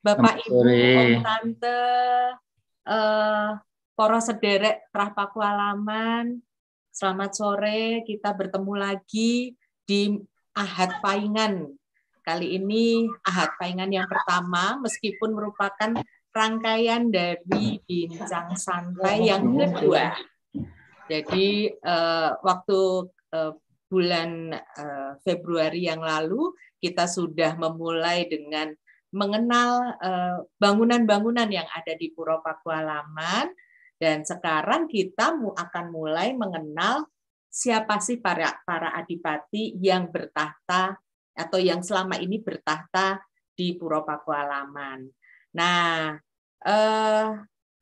Bapak Ibu, Om Tante, uh, eh, Poro sederek terah Alaman, selamat sore. Kita bertemu lagi di Ahad Paingan. Kali ini Ahad Paingan yang pertama, meskipun merupakan rangkaian dari bincang santai yang kedua. Jadi uh, waktu uh, bulan uh, Februari yang lalu kita sudah memulai dengan mengenal eh, bangunan-bangunan yang ada di Puro Pakualaman dan sekarang kita akan mulai mengenal siapa sih para para adipati yang bertahta atau yang selama ini bertahta di Puro Pakualaman. Nah, eh,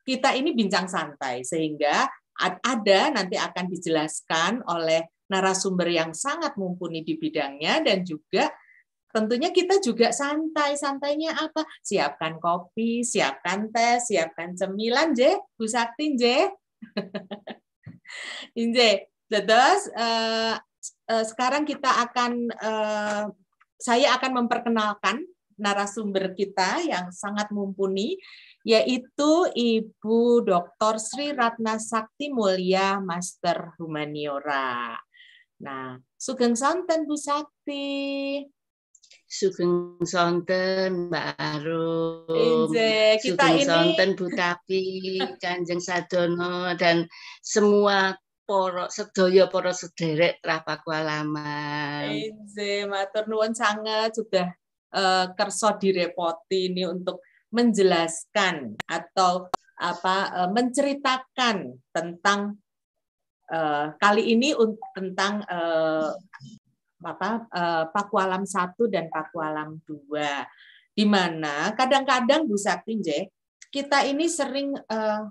kita ini bincang santai sehingga ada nanti akan dijelaskan oleh narasumber yang sangat mumpuni di bidangnya dan juga tentunya kita juga santai. Santainya apa? Siapkan kopi, siapkan teh, siapkan cemilan, je Bu Sakti, je Inje, nah, terus uh, uh, sekarang kita akan, uh, saya akan memperkenalkan narasumber kita yang sangat mumpuni, yaitu Ibu Dr. Sri Ratna Sakti Mulia Master Humaniora. Nah, Sugeng Santen Bu Sakti. Sugeng Sonten Mbak Arum, Sugeng ini... Sonten Bu Kanjeng Sadono dan semua poro sedoyo poro sederek Trapaku Alaman. Inze, matur nuwun sangat juga uh, eh, kerso direpoti ini untuk menjelaskan atau apa uh, menceritakan tentang uh, kali ini tentang uh, apa eh, Pakualam satu dan Pakualam dua, Di mana kadang-kadang Bu Sakti kita ini sering eh,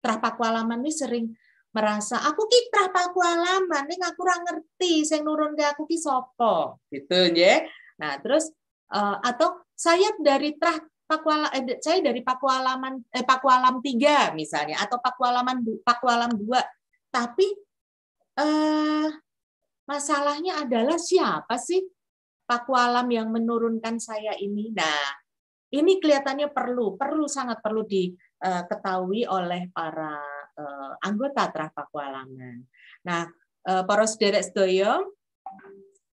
Pakualaman ini sering merasa aku ki Pakualaman ini aku kurang ngerti sing nurun ke aku ki sapa. Gitu ya. Nah, terus eh, atau saya dari trah Pakuala, eh, saya dari Pakualaman eh, Pakualam tiga misalnya atau Pakualaman Pakualam dua, tapi eh Masalahnya adalah siapa sih Pakualam Kualam yang menurunkan saya ini? Nah, ini kelihatannya perlu, perlu sangat perlu diketahui eh, oleh para eh, anggota terah Pakualaman. Nah, eh, poros sederek sedoyo,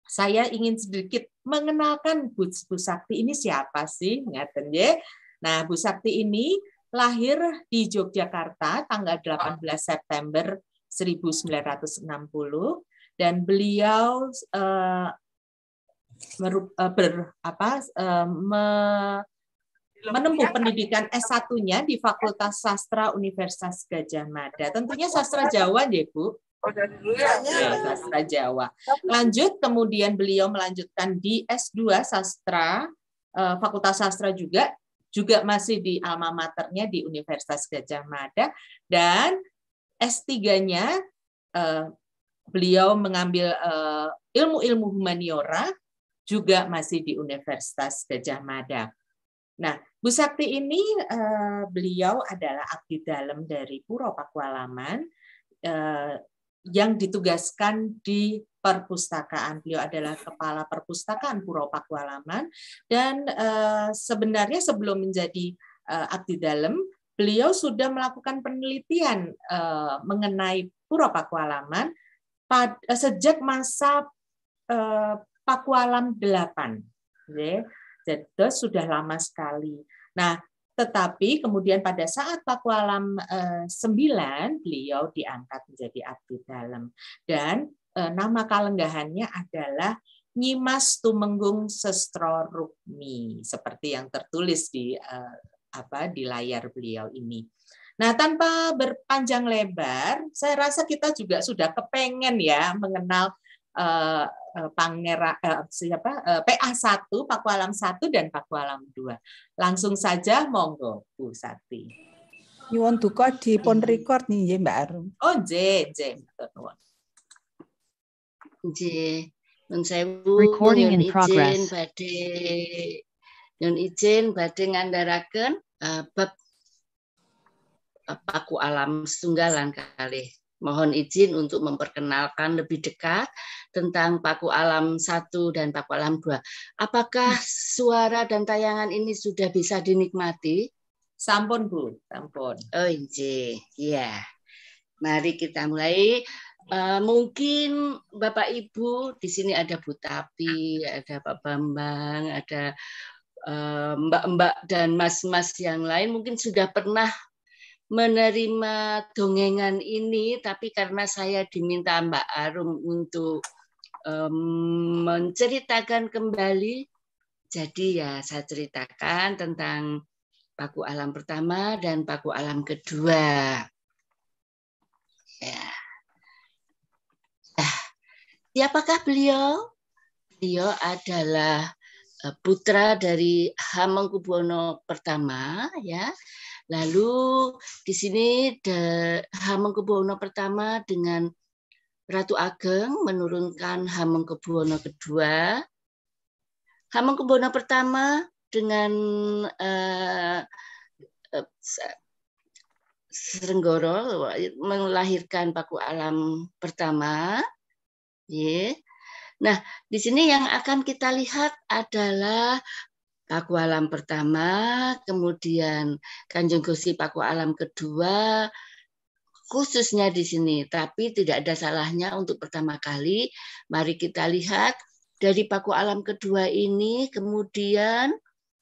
saya ingin sedikit mengenalkan Bu, Bu Sakti ini siapa sih? Ngaten ya. Nah, Bu Sakti ini lahir di Yogyakarta tanggal 18 September 1960 dan beliau uh, uh, ber, apa, uh, me, menempuh pendidikan S1-nya di Fakultas Sastra Universitas Gajah Mada. Tentunya sastra Jawa oh, ya Bu. Ya, sastra Jawa. Lanjut, kemudian beliau melanjutkan di S2 sastra, Fakultas Sastra juga, juga masih di alma maternya di Universitas Gajah Mada. Dan S3-nya beliau mengambil eh, ilmu-ilmu humaniora juga masih di Universitas Gajah Mada. Nah, Bu Sakti ini eh, beliau adalah abdi dalam dari Puro Pakualaman eh, yang ditugaskan di perpustakaan. Beliau adalah kepala perpustakaan Puro Pakualaman dan sebenarnya sebelum menjadi abdi dalam beliau sudah melakukan penelitian mengenai Puro Pakualaman pada, eh, sejak masa eh, Pakualam 8. Jadi sudah lama sekali. Nah, tetapi kemudian pada saat Pakualam eh, 9 beliau diangkat menjadi abdi dalam dan eh, nama kalenggahannya adalah Nyimas Tumenggung Sestro Rukmi seperti yang tertulis di apa di layar beliau ini. Nah, tanpa berpanjang lebar, saya rasa kita juga sudah kepengen ya mengenal uh, eh, eh, Pangera uh, eh, siapa uh, PA1, Pakualam 1 dan Pakualam 2. Langsung saja monggo Bu Sati. You want to call di pon record nih ya, Mbak Arum. Oh, J, J. J. Nun sewu recording in progress. Badhe izin badai ngandharaken uh, bab Paku Alam Setunggalan kali. Mohon izin untuk memperkenalkan lebih dekat tentang Paku Alam satu dan Paku Alam dua. Apakah suara dan tayangan ini sudah bisa dinikmati? Sampun, Bu. Sampun. Oh, iji. Iya. iya. Mari kita mulai. Uh, mungkin Bapak Ibu di sini ada Bu Tapi, ada Pak Bambang, ada eh, mbak-mbak uh, dan mas-mas yang lain mungkin sudah pernah menerima dongengan ini, tapi karena saya diminta Mbak Arum untuk um, menceritakan kembali, jadi ya saya ceritakan tentang paku alam pertama dan paku alam kedua. Ya. Nah, siapakah beliau? Beliau adalah eh, putra dari Hamengkubuwono pertama ya Lalu di sini Hamengkubuwono pertama dengan Ratu Ageng menurunkan Hamengkubuwono kedua. Hamengkubuwono pertama dengan uh, eh, uh, eh, Srenggoro melahirkan Paku Alam pertama. Yeah. Nah, di sini yang akan kita lihat adalah Paku Alam pertama, kemudian Kanjeng Gusti Paku Alam kedua, khususnya di sini. Tapi tidak ada salahnya untuk pertama kali, mari kita lihat dari Paku Alam kedua ini kemudian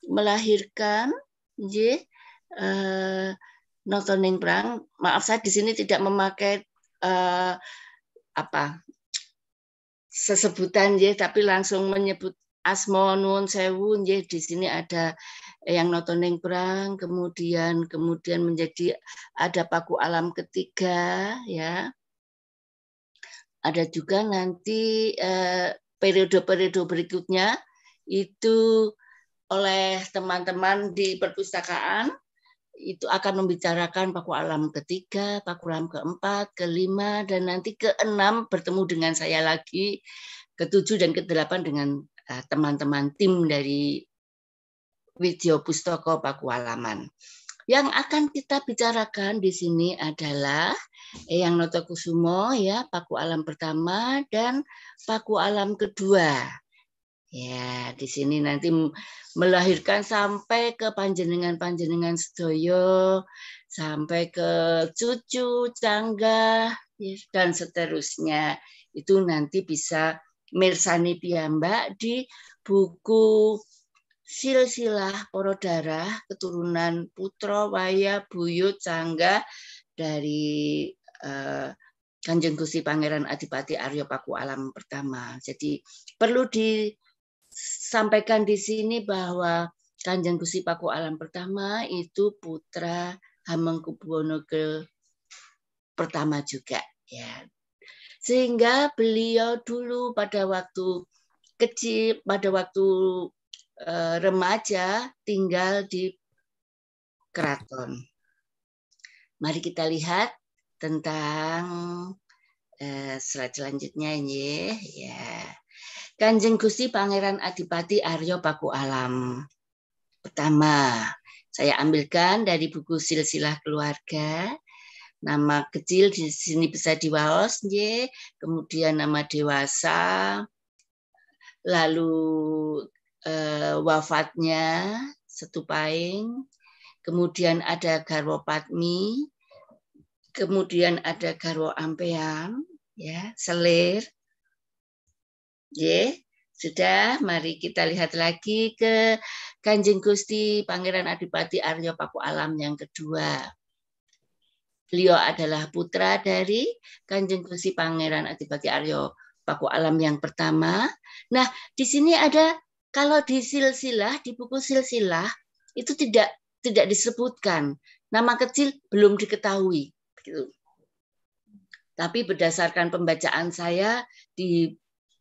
melahirkan ye, eh, notoning Prang. Maaf saya di sini tidak memakai uh, apa sesebutan ya, tapi langsung menyebut asmo nuwun sewu nggih di sini ada yang notoning perang kemudian kemudian menjadi ada paku alam ketiga ya ada juga nanti eh, periode-periode eh, berikutnya itu oleh teman-teman di perpustakaan itu akan membicarakan paku alam ketiga, paku alam keempat, kelima, dan nanti keenam bertemu dengan saya lagi, ketujuh dan kedelapan dengan Eh, teman-teman tim dari Widyo Pustoko Pakualaman. Yang akan kita bicarakan di sini adalah Eyang Noto Kusumo ya Paku Alam pertama dan Paku Alam kedua. Ya, di sini nanti melahirkan sampai ke panjenengan-panjenengan sedoyo, sampai ke cucu, cangga, ya, dan seterusnya. Itu nanti bisa mirsani piyambak di buku silsilah poro darah keturunan putra waya buyut sangga dari uh, Kanjeng Gusti Pangeran Adipati Aryo Paku Alam pertama. Jadi perlu disampaikan di sini bahwa Kanjeng Gusti Paku Alam pertama itu putra Hamengkubuwono ke pertama juga ya sehingga beliau dulu pada waktu kecil, pada waktu uh, remaja tinggal di keraton. Mari kita lihat tentang uh, slide selanjutnya ini ya. Kanjeng Gusti Pangeran Adipati Aryo Paku Alam. Pertama, saya ambilkan dari buku silsilah keluarga nama kecil di sini bisa diwaos kemudian nama dewasa, lalu eh, wafatnya setupaing, kemudian ada garwo patmi, kemudian ada garwo ampean ya, selir. Ya, sudah, mari kita lihat lagi ke Kanjeng Gusti Pangeran Adipati Aryo Paku Alam yang kedua. Beliau adalah putra dari Kanjeng Gusti Pangeran Adipati Aryo Paku Alam yang pertama. Nah, di sini ada kalau di silsilah, di buku silsilah itu tidak tidak disebutkan. Nama kecil belum diketahui. Gitu. Tapi berdasarkan pembacaan saya di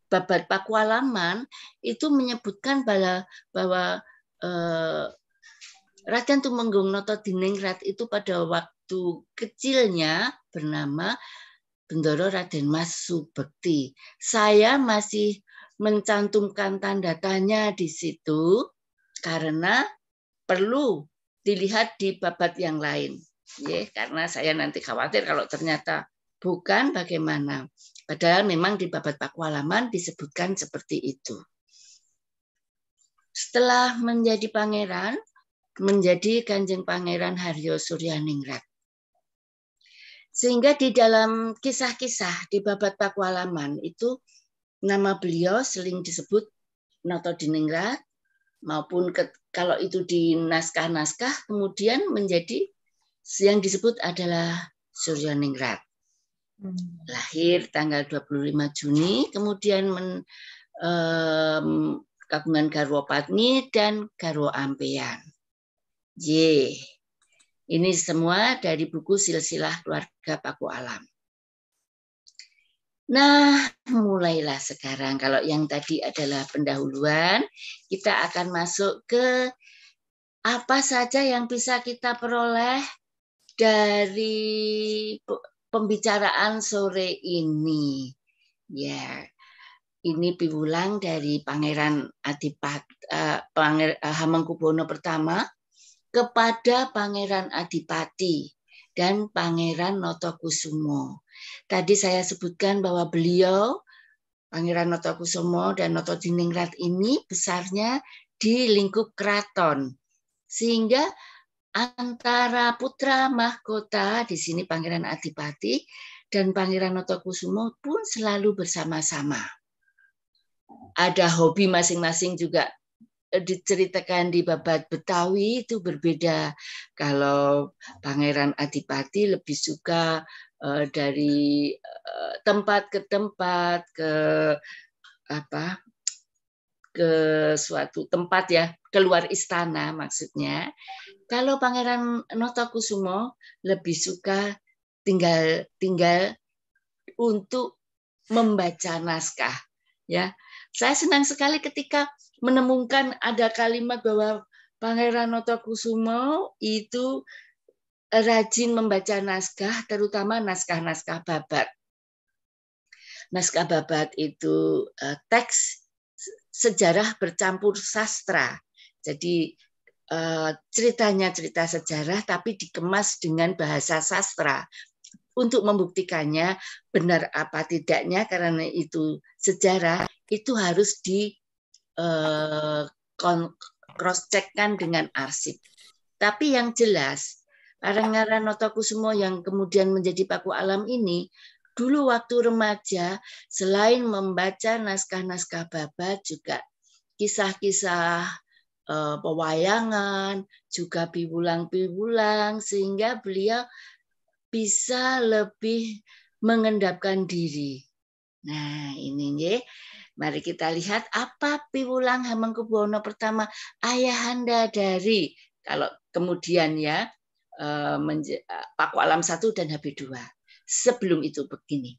babat Pakualaman itu menyebutkan bahwa, bahwa eh, Raden Tumenggung Noto Diningrat itu pada waktu ratu kecilnya bernama Bendoro Raden Mas Subekti. Saya masih mencantumkan tanda tanya di situ karena perlu dilihat di babat yang lain. Ya, karena saya nanti khawatir kalau ternyata bukan bagaimana. Padahal memang di babat Pakualaman disebutkan seperti itu. Setelah menjadi pangeran, menjadi Kanjeng Pangeran Haryo Suryaningrat. Sehingga di dalam kisah-kisah di Babat Pakualaman itu nama beliau seling disebut Noto Diningrat maupun ke, kalau itu di naskah-naskah kemudian menjadi yang disebut adalah Suryaningrat Ningrat. Hmm. Lahir tanggal 25 Juni, kemudian men, um, kagungan Garwo Patni dan Garwo Ampean. Yeah. Ini semua dari buku silsilah keluarga Paku Alam. Nah, mulailah sekarang. Kalau yang tadi adalah pendahuluan, kita akan masuk ke apa saja yang bisa kita peroleh dari pembicaraan sore ini. Ya, ini piwulang dari Pangeran Adipat, uh, eh, Panger, uh, eh, Hamengkubuwono pertama kepada Pangeran Adipati dan Pangeran Notokusumo. Tadi saya sebutkan bahwa beliau, Pangeran Notokusumo dan Notodiningrat ini besarnya di lingkup keraton. Sehingga antara putra mahkota di sini Pangeran Adipati dan Pangeran Notokusumo pun selalu bersama-sama. Ada hobi masing-masing juga Eh, diceritakan di babat Betawi itu berbeda. Kalau Pangeran Adipati lebih suka eh, dari eh, tempat ke tempat ke apa ke suatu tempat ya keluar istana maksudnya. Kalau Pangeran Notokusumo lebih suka tinggal tinggal untuk membaca naskah ya. Saya senang sekali ketika menemukan ada kalimat bahwa Pangeran Notokusumo itu rajin membaca naskah, terutama naskah-naskah babat. Naskah babat itu eh, teks sejarah bercampur sastra. Jadi eh, ceritanya cerita sejarah tapi dikemas dengan bahasa sastra untuk membuktikannya benar apa tidaknya karena itu sejarah itu harus di Eh, cross check kan dengan arsip. Tapi yang jelas Noto semua yang kemudian menjadi paku alam ini dulu waktu remaja selain membaca naskah-naskah babat juga kisah-kisah eh, pewayangan juga piwulang-piwulang sehingga beliau bisa lebih mengendapkan diri. Nah, ini nggih. Mari kita lihat apa piwulang Hamengkubuwono pertama ayahanda dari kalau kemudian ya Paku Alam 1 dan HB2. Sebelum itu begini.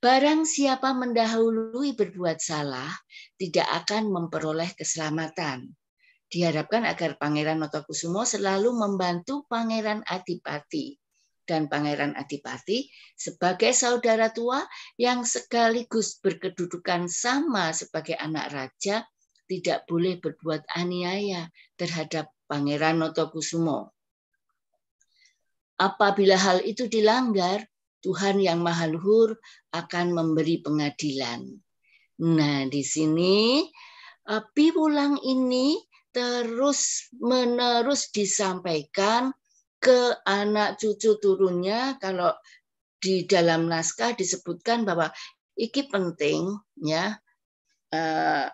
Barang siapa mendahului berbuat salah, tidak akan memperoleh keselamatan. Diharapkan agar Pangeran Notokusumo selalu membantu Pangeran Adipati dan Pangeran Adipati sebagai saudara tua yang sekaligus berkedudukan sama sebagai anak raja tidak boleh berbuat aniaya terhadap Pangeran Notokusumo. Apabila hal itu dilanggar, Tuhan yang Maha Luhur akan memberi pengadilan. Nah, di sini api pulang ini terus menerus disampaikan ke anak cucu turunnya kalau di dalam naskah disebutkan bahwa iki penting ya uh,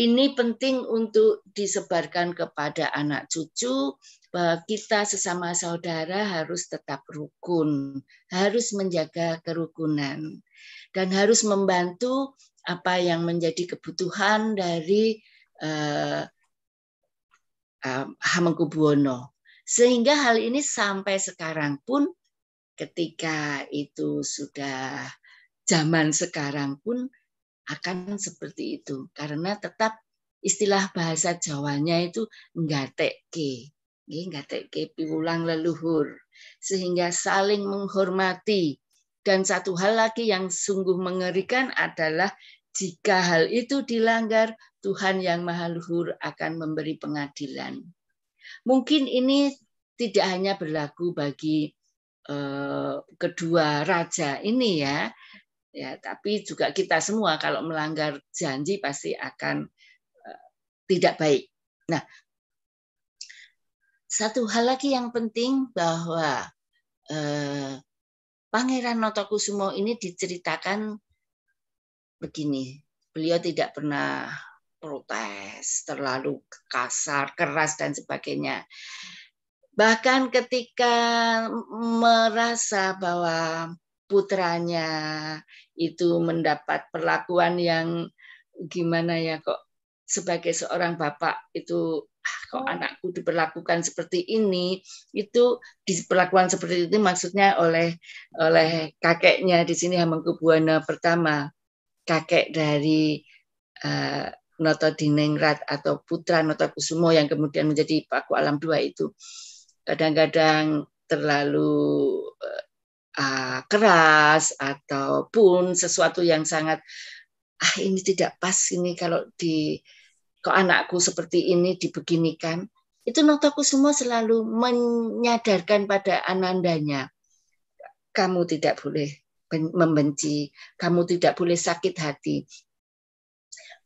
ini penting untuk disebarkan kepada anak cucu bahwa kita sesama saudara harus tetap rukun, harus menjaga kerukunan dan harus membantu apa yang menjadi kebutuhan dari uh, uh, Hamengkubuwono sehingga hal ini sampai sekarang pun ketika itu sudah zaman sekarang pun akan seperti itu. Karena tetap istilah bahasa Jawanya itu nggateke. ke piwulang leluhur. Sehingga saling menghormati. Dan satu hal lagi yang sungguh mengerikan adalah jika hal itu dilanggar, Tuhan yang Maha Luhur akan memberi pengadilan. Mungkin ini tidak hanya berlaku bagi eh, kedua raja ini ya, ya tapi juga kita semua kalau melanggar janji pasti akan eh, tidak baik. Nah, satu hal lagi yang penting bahwa eh, Pangeran Notokusumo ini diceritakan begini, beliau tidak pernah protes, terlalu kasar, keras dan sebagainya. Bahkan ketika merasa bahwa putranya itu mendapat perlakuan yang gimana ya kok sebagai seorang bapak itu ah, kok hmm. anakku diperlakukan seperti ini itu diperlakukan seperti itu maksudnya oleh oleh kakeknya di sini Hamengkubuwono pertama kakek dari eh, Noto Dinengrat atau Putra Noto Kusumo yang kemudian menjadi Paku Alam Dua itu kadang-kadang terlalu uh, keras ataupun sesuatu yang sangat ah ini tidak pas ini kalau di kok anakku seperti ini dibeginikan itu notaku semua selalu menyadarkan pada anandanya kamu tidak boleh membenci kamu tidak boleh sakit hati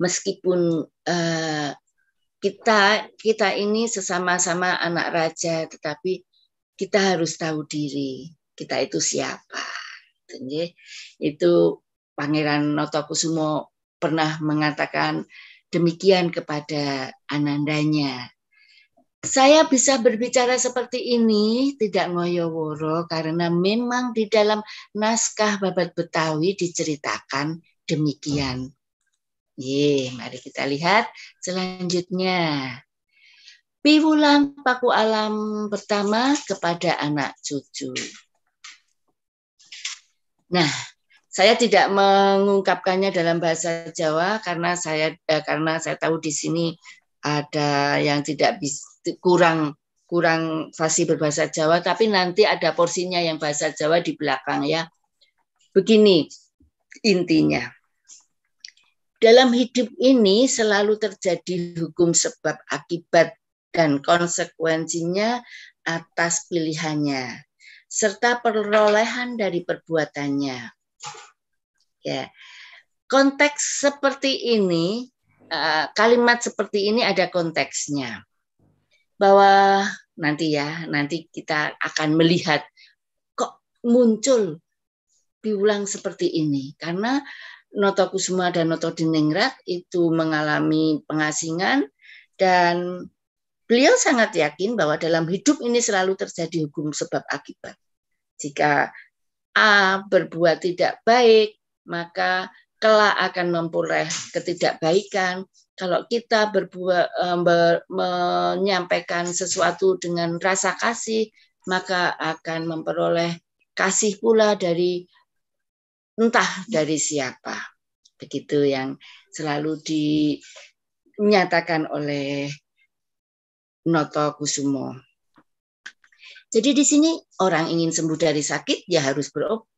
meskipun uh, kita kita ini sesama-sama anak raja tetapi kita harus tahu diri kita itu siapa itu pangeran Notokusumo pernah mengatakan demikian kepada anandanya saya bisa berbicara seperti ini tidak ngoyoworo karena memang di dalam naskah babat Betawi diceritakan demikian Y, mari kita lihat selanjutnya. Piwulang paku alam pertama kepada anak cucu. Nah, saya tidak mengungkapkannya dalam bahasa Jawa karena saya eh, karena saya tahu di sini ada yang tidak bis, kurang kurang fasih berbahasa Jawa tapi nanti ada porsinya yang bahasa Jawa di belakang ya. Begini intinya. Dalam hidup ini selalu terjadi hukum sebab akibat dan konsekuensinya atas pilihannya serta perolehan dari perbuatannya. Ya. Konteks seperti ini, eh, kalimat seperti ini ada konteksnya. Bahwa nanti ya, nanti kita akan melihat kok muncul diulang seperti ini karena Noto Kusuma dan Noto Diningrat itu mengalami pengasingan dan beliau sangat yakin bahwa dalam hidup ini selalu terjadi hukum sebab akibat. Jika A berbuat tidak baik, maka kelak akan memperoleh ketidakbaikan. Kalau kita berbuat e, ber, menyampaikan sesuatu dengan rasa kasih, maka akan memperoleh kasih pula dari entah dari siapa. Begitu yang selalu dinyatakan oleh Noto Kusumo. Jadi di sini orang ingin sembuh dari sakit ya harus berobat.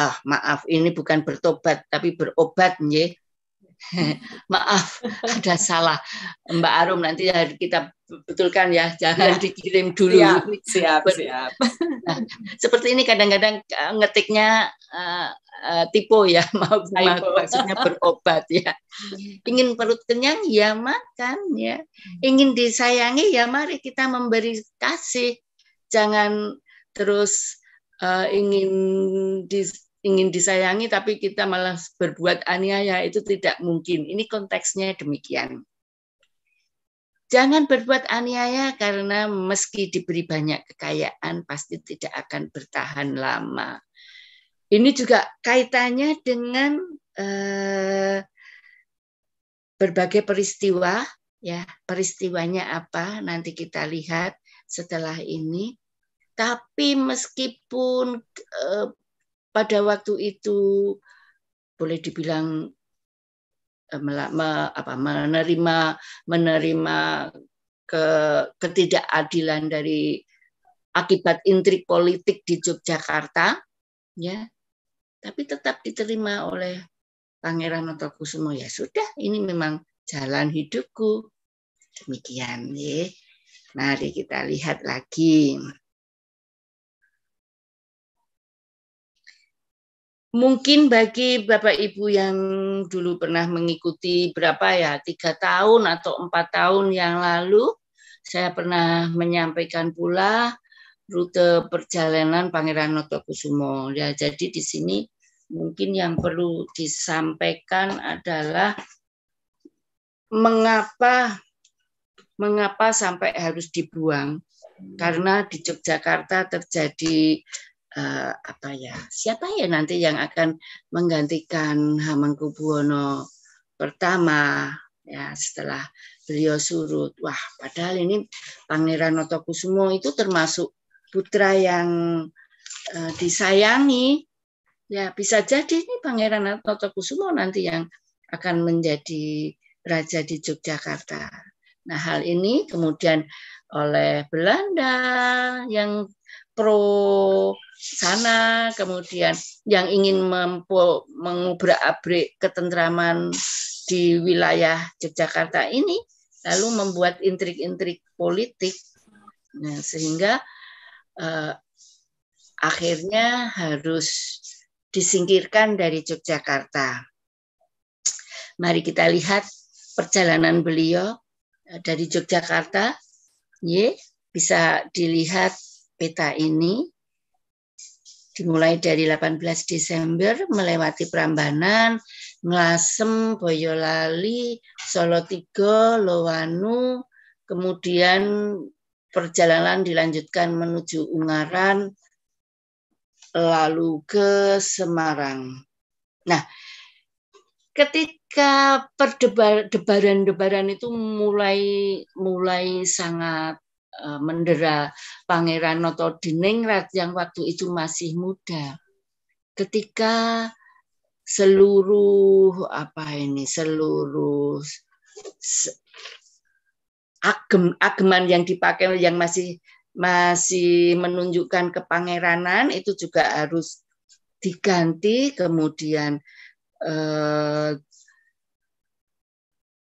Ah, maaf, ini bukan bertobat tapi berobat nye. maaf, ada salah. Mbak Arum nanti kita betulkan ya, jangan ya. dikirim dulu. Iya, siap, siap, siap. Nah, seperti ini kadang-kadang eh, ngetiknya eh, uh, eh, tipu ya, maaf maksudnya berobat ya. Iya. Ingin perut kenyang ya makan ya. Ingin disayangi ya mari kita memberi kasih. Jangan terus uh, ingin di, ingin disayangi tapi kita malah berbuat aniaya itu tidak mungkin. Ini konteksnya demikian. Jangan berbuat aniaya karena meski diberi banyak kekayaan pasti tidak akan bertahan lama. Ini juga kaitannya dengan eh, berbagai peristiwa, ya peristiwanya apa nanti kita lihat setelah ini. Tapi meskipun eh, pada waktu itu boleh dibilang eh, me, apa, menerima menerima ke ketidakadilan dari akibat intrik politik di Yogyakarta, ya tapi tetap diterima oleh Pangeran Notokusumo ya sudah ini memang jalan hidupku demikian ya mari kita lihat lagi Mungkin bagi Bapak Ibu yang dulu pernah mengikuti berapa ya, tiga tahun atau empat tahun yang lalu, saya pernah menyampaikan pula rute perjalanan Pangeran Notokusumo. Ya, jadi di sini mungkin yang perlu disampaikan adalah mengapa mengapa sampai harus dibuang karena di Yogyakarta terjadi uh, apa ya siapa ya nanti yang akan menggantikan Hamengkubuwono pertama ya setelah beliau surut wah padahal ini Pangeran Notokusumo itu termasuk putra yang uh, disayangi, ya bisa jadi ini Pangeran Kusumo nanti yang akan menjadi raja di Yogyakarta. Nah hal ini kemudian oleh Belanda yang pro sana kemudian yang ingin mengubrak-abrik ketentraman di wilayah Yogyakarta ini lalu membuat intrik-intrik politik nah, sehingga eh, akhirnya harus disingkirkan dari Yogyakarta. Mari kita lihat perjalanan beliau eh, dari Yogyakarta. Ye, bisa dilihat peta ini dimulai dari 18 Desember melewati Prambanan, Ngasem, Boyolali, Solo Tigo, Lowanu, kemudian perjalanan dilanjutkan menuju Ungaran, lalu ke Semarang. Nah, ketika perdebaran-debaran itu mulai mulai sangat e, mendera Pangeran Noto Diningrat yang waktu itu masih muda. Ketika seluruh apa ini seluruh agem ageman yang dipakai yang masih masih menunjukkan kepangeranan itu juga harus diganti kemudian eh,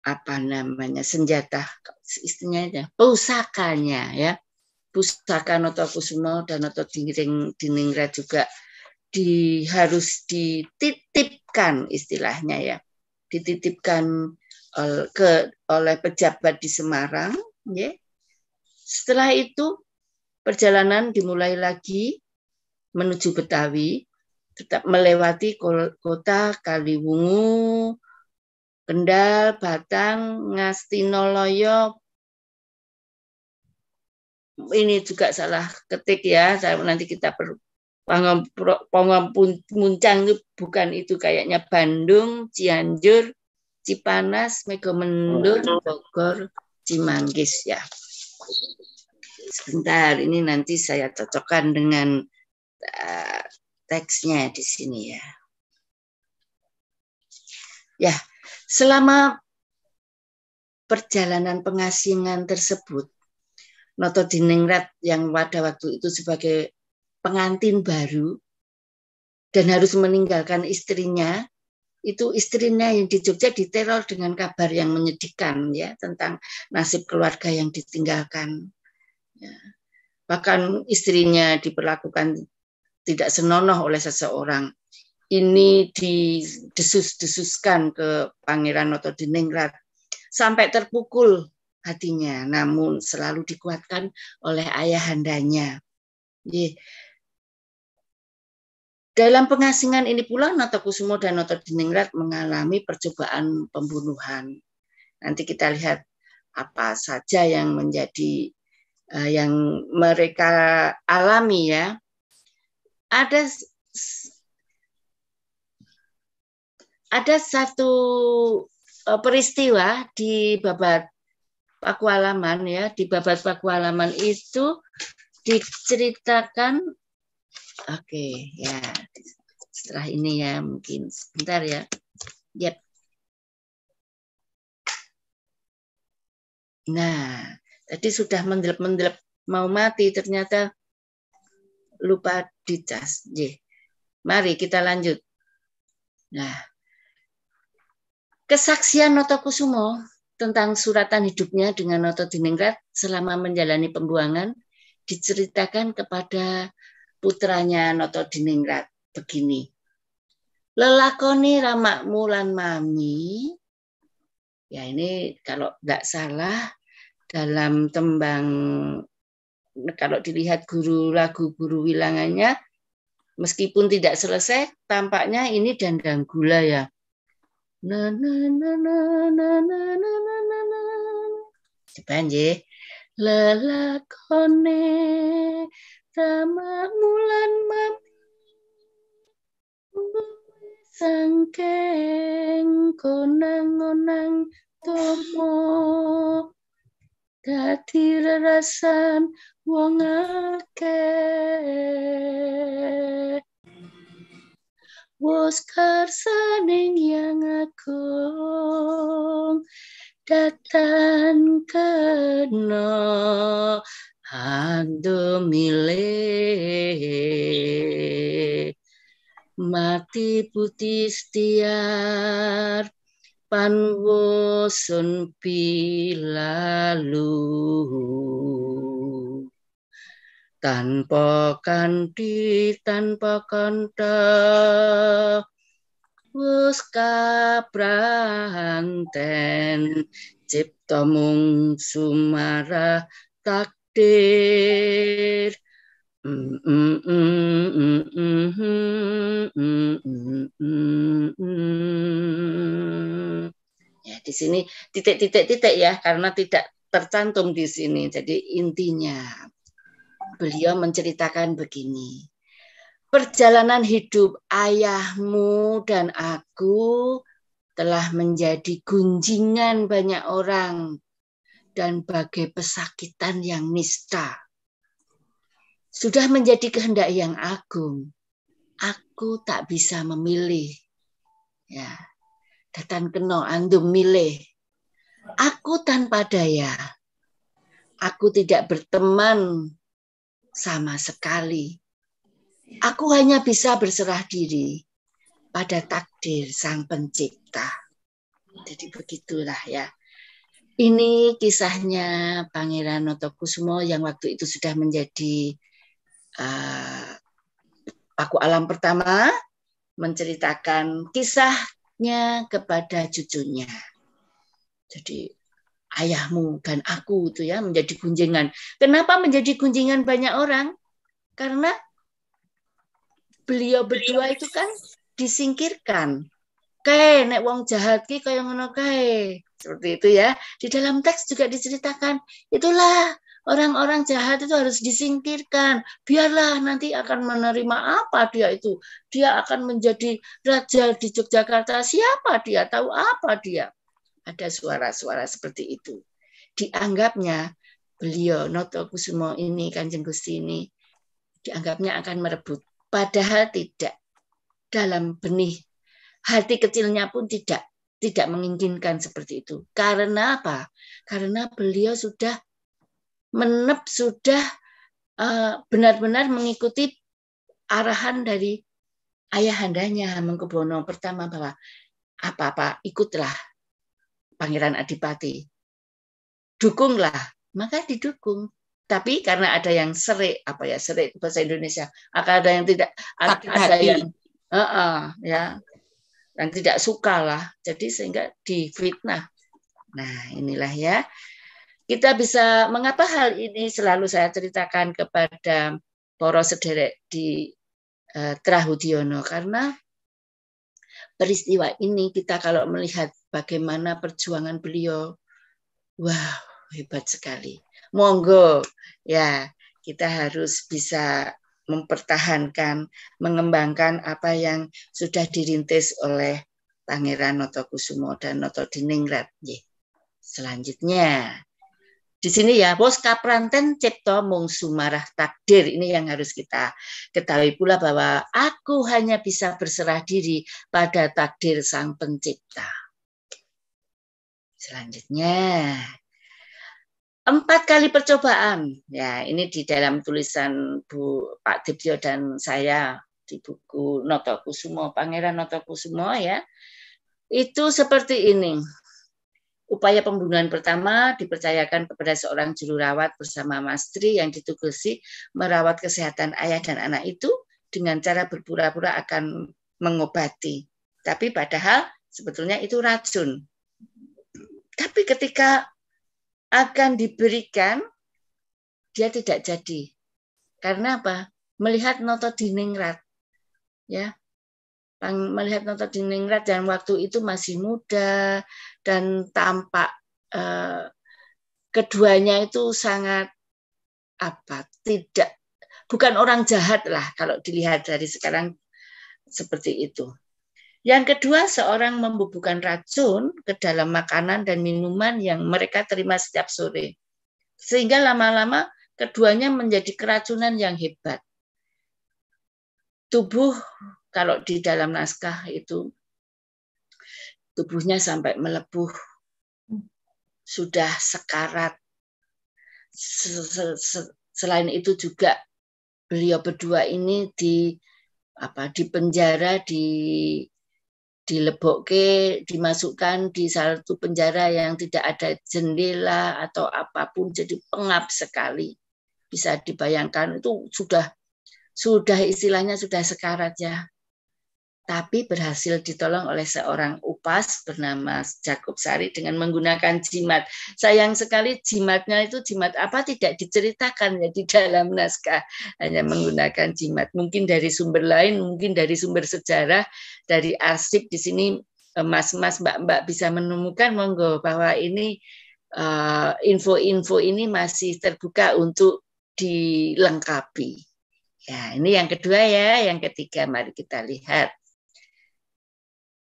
apa namanya senjata istilahnya pusakanya ya pusaka Notokusumo dan Noto dinding Diningra juga di harus dititipkan istilahnya ya dititipkan Eh, ke oleh pejabat di Semarang ya. Setelah itu perjalanan dimulai lagi menuju Betawi tetap melewati kota Kaliwungu, Kendal, Batang, Ngastinoloyo. Ini juga salah ketik ya, saya nanti kita perlu Pangam Muncang itu bukan itu kayaknya Bandung, Cianjur, Cipanas, Megamendung, oh. Bogor, Cimanggis ya. Sebentar, ini nanti saya cocokkan dengan uh, teksnya di sini ya. Ya, selama perjalanan pengasingan tersebut, Noto Diningrat yang pada waktu itu sebagai pengantin baru dan harus meninggalkan istrinya itu istrinya yang di Jogja diteror dengan kabar yang menyedihkan ya tentang nasib keluarga yang ditinggalkan. Ya. Bahkan istrinya diperlakukan tidak senonoh oleh seseorang. Ini didesus-desuskan ke Pangeran Notodiningrat sampai terpukul hatinya, namun selalu dikuatkan oleh ayahandanya. Dalam pengasingan ini pula Noto Kusumo dan Noto Diningrat mengalami percobaan pembunuhan. Nanti kita lihat apa saja yang menjadi uh, yang mereka alami ya. Ada ada satu eh, peristiwa di babat Pakualaman ya, di babat Pakualaman itu diceritakan Oke, ya. Setelah ini ya, mungkin sebentar ya. Yep. Nah, tadi sudah mendelep-mendelep mau mati, ternyata lupa dicas. J. Mari kita lanjut. Nah, kesaksian Noto Kusumo tentang suratan hidupnya dengan Noto Diningrat selama menjalani pembuangan diceritakan kepada putranya Noto Diningrat begini. Lelakoni ramakmu lan mami. Ya ini kalau nggak salah dalam tembang kalau dilihat guru lagu guru wilangannya meskipun tidak selesai tampaknya ini dandang gula ya na na na na na na na na na na cepet lelakone Rama mulan mami sangkeng konang-onang tomo dadi rasa wong akeh wis kersaning yang agung datang kena Handomile mati putih tiar panwosun pilalu tanpa kanti tanpa kanta wis kabranten cipta mung sumara tak takdir mm, mm, mm, ya di sini titik-titik-titik ya karena tidak tercantum di sini jadi intinya beliau menceritakan begini perjalanan hidup ayahmu dan aku telah menjadi gunjingan banyak orang dan bagai pesakitan yang nista. Sudah menjadi kehendak yang agung. Aku tak bisa memilih. Ya. datang keno andum milih. Aku tanpa daya. Aku tidak berteman sama sekali. Aku hanya bisa berserah diri pada takdir Sang Pencipta. Jadi begitulah ya ini kisahnya Pangeran Notokusumo yang waktu itu sudah menjadi uh, paku alam pertama menceritakan kisahnya kepada cucunya. Jadi ayahmu dan aku itu ya menjadi kunjungan. Kenapa menjadi kunjungan banyak orang? Karena beliau berdua itu kan disingkirkan. Kayak nek wong jahat ki kaya ngono kae seperti itu ya. Di dalam teks juga diceritakan, itulah orang-orang jahat itu harus disingkirkan. Biarlah nanti akan menerima apa dia itu. Dia akan menjadi raja di Yogyakarta. Siapa dia? Tahu apa dia? Ada suara-suara seperti itu. Dianggapnya beliau Noto Kusumo ini, Kanjeng Gusti ini, dianggapnya akan merebut. Padahal tidak. Dalam benih hati kecilnya pun tidak tidak menginginkan seperti itu. Karena apa? Karena beliau sudah menep sudah eh, benar-benar uh, mengikuti arahan dari ayahandanya Mengkubono pertama bahwa apa-apa ikutlah Pangeran Adipati. Dukunglah, maka didukung. Tapi karena ada yang serik, apa ya serik bahasa Indonesia, ada yang tidak, ada yang uh, uh, ya dan tidak suka lah, Jadi sehingga difitnah. Nah, inilah ya. Kita bisa mengapa hal ini selalu saya ceritakan kepada poros sederek di eh, Trahudiono karena peristiwa ini kita kalau melihat bagaimana perjuangan beliau wow hebat sekali monggo ya kita harus bisa mempertahankan, mengembangkan apa yang sudah dirintis oleh Pangeran Notokusumo dan Noto Diningrat. Selanjutnya, di sini ya, bos kapranten cipto mung sumarah takdir. Ini yang harus kita ketahui pula bahwa aku hanya bisa berserah diri pada takdir sang pencipta. Selanjutnya, empat kali percobaan. Ya, ini di dalam tulisan Bu Pak Dibyo dan saya di buku Noto Kusumo, Pangeran Noto Kusumo ya. Itu seperti ini. Upaya pembunuhan pertama dipercayakan kepada seorang juru rawat bersama Mastri yang ditugasi merawat kesehatan ayah dan anak itu dengan cara berpura-pura akan mengobati. Tapi padahal sebetulnya itu racun. Tapi ketika akan diberikan, dia tidak jadi. Karena apa? Melihat noto diningrat. Ya, melihat noto diningrat dan waktu itu masih muda dan tampak eh, keduanya itu sangat apa tidak bukan orang jahat lah kalau dilihat dari sekarang seperti itu yang kedua, seorang membubuhkan racun ke dalam makanan dan minuman yang mereka terima setiap sore. Sehingga lama-lama keduanya menjadi keracunan yang hebat. Tubuh kalau di dalam naskah itu tubuhnya sampai melepuh. Sudah sekarat. Selain itu juga beliau berdua ini di apa di penjara di dilebokke, dimasukkan di salah satu penjara yang tidak ada jendela atau apapun, jadi pengap sekali. Bisa dibayangkan itu sudah sudah istilahnya sudah sekarat ya tapi berhasil ditolong oleh seorang upas bernama Jakob Sari dengan menggunakan jimat. Sayang sekali jimatnya itu jimat apa tidak diceritakan ya di dalam naskah, hanya menggunakan jimat. Mungkin dari sumber lain, mungkin dari sumber sejarah, dari arsip di sini eh, mas-mas, mbak-mbak bisa menemukan monggo bahwa ini eh, info-info uh, info -info ini masih terbuka untuk dilengkapi. Ya, ini yang kedua ya, yang ketiga mari kita lihat.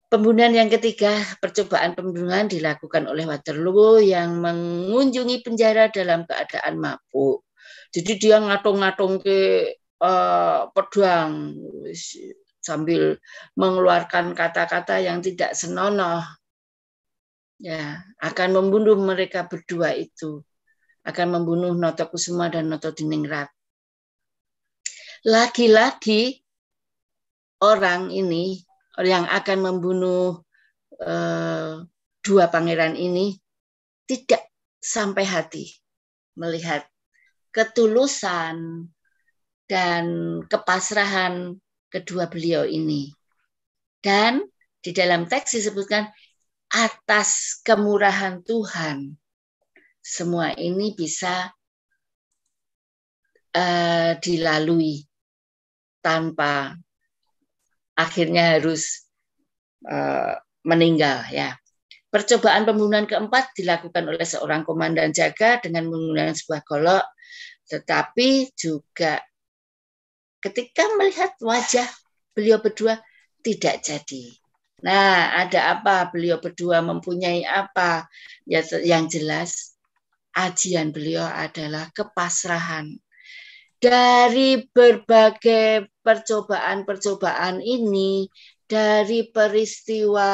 Pembunuhan yang ketiga, percobaan pembunuhan dilakukan oleh Waterloo yang mengunjungi penjara dalam keadaan mabuk. Jadi dia ngatung-ngatung ke uh, pedang sambil mengeluarkan kata-kata yang tidak senonoh. Ya, akan membunuh mereka berdua itu. Akan membunuh Noto Kusuma dan Noto Diningrat. Lagi-lagi orang ini yang akan membunuh eh, dua pangeran ini tidak sampai hati melihat ketulusan dan kepasrahan kedua beliau ini. Dan di dalam teks disebutkan atas kemurahan Tuhan semua ini bisa uh, dilalui tanpa akhirnya harus uh, meninggal ya. Percobaan pembunuhan keempat dilakukan oleh seorang komandan jaga dengan menggunakan sebuah golok, tetapi juga ketika melihat wajah beliau berdua tidak jadi. Nah, ada apa beliau berdua mempunyai apa? Ya yang jelas ajian beliau adalah kepasrahan. Dari berbagai percobaan-percobaan ini dari peristiwa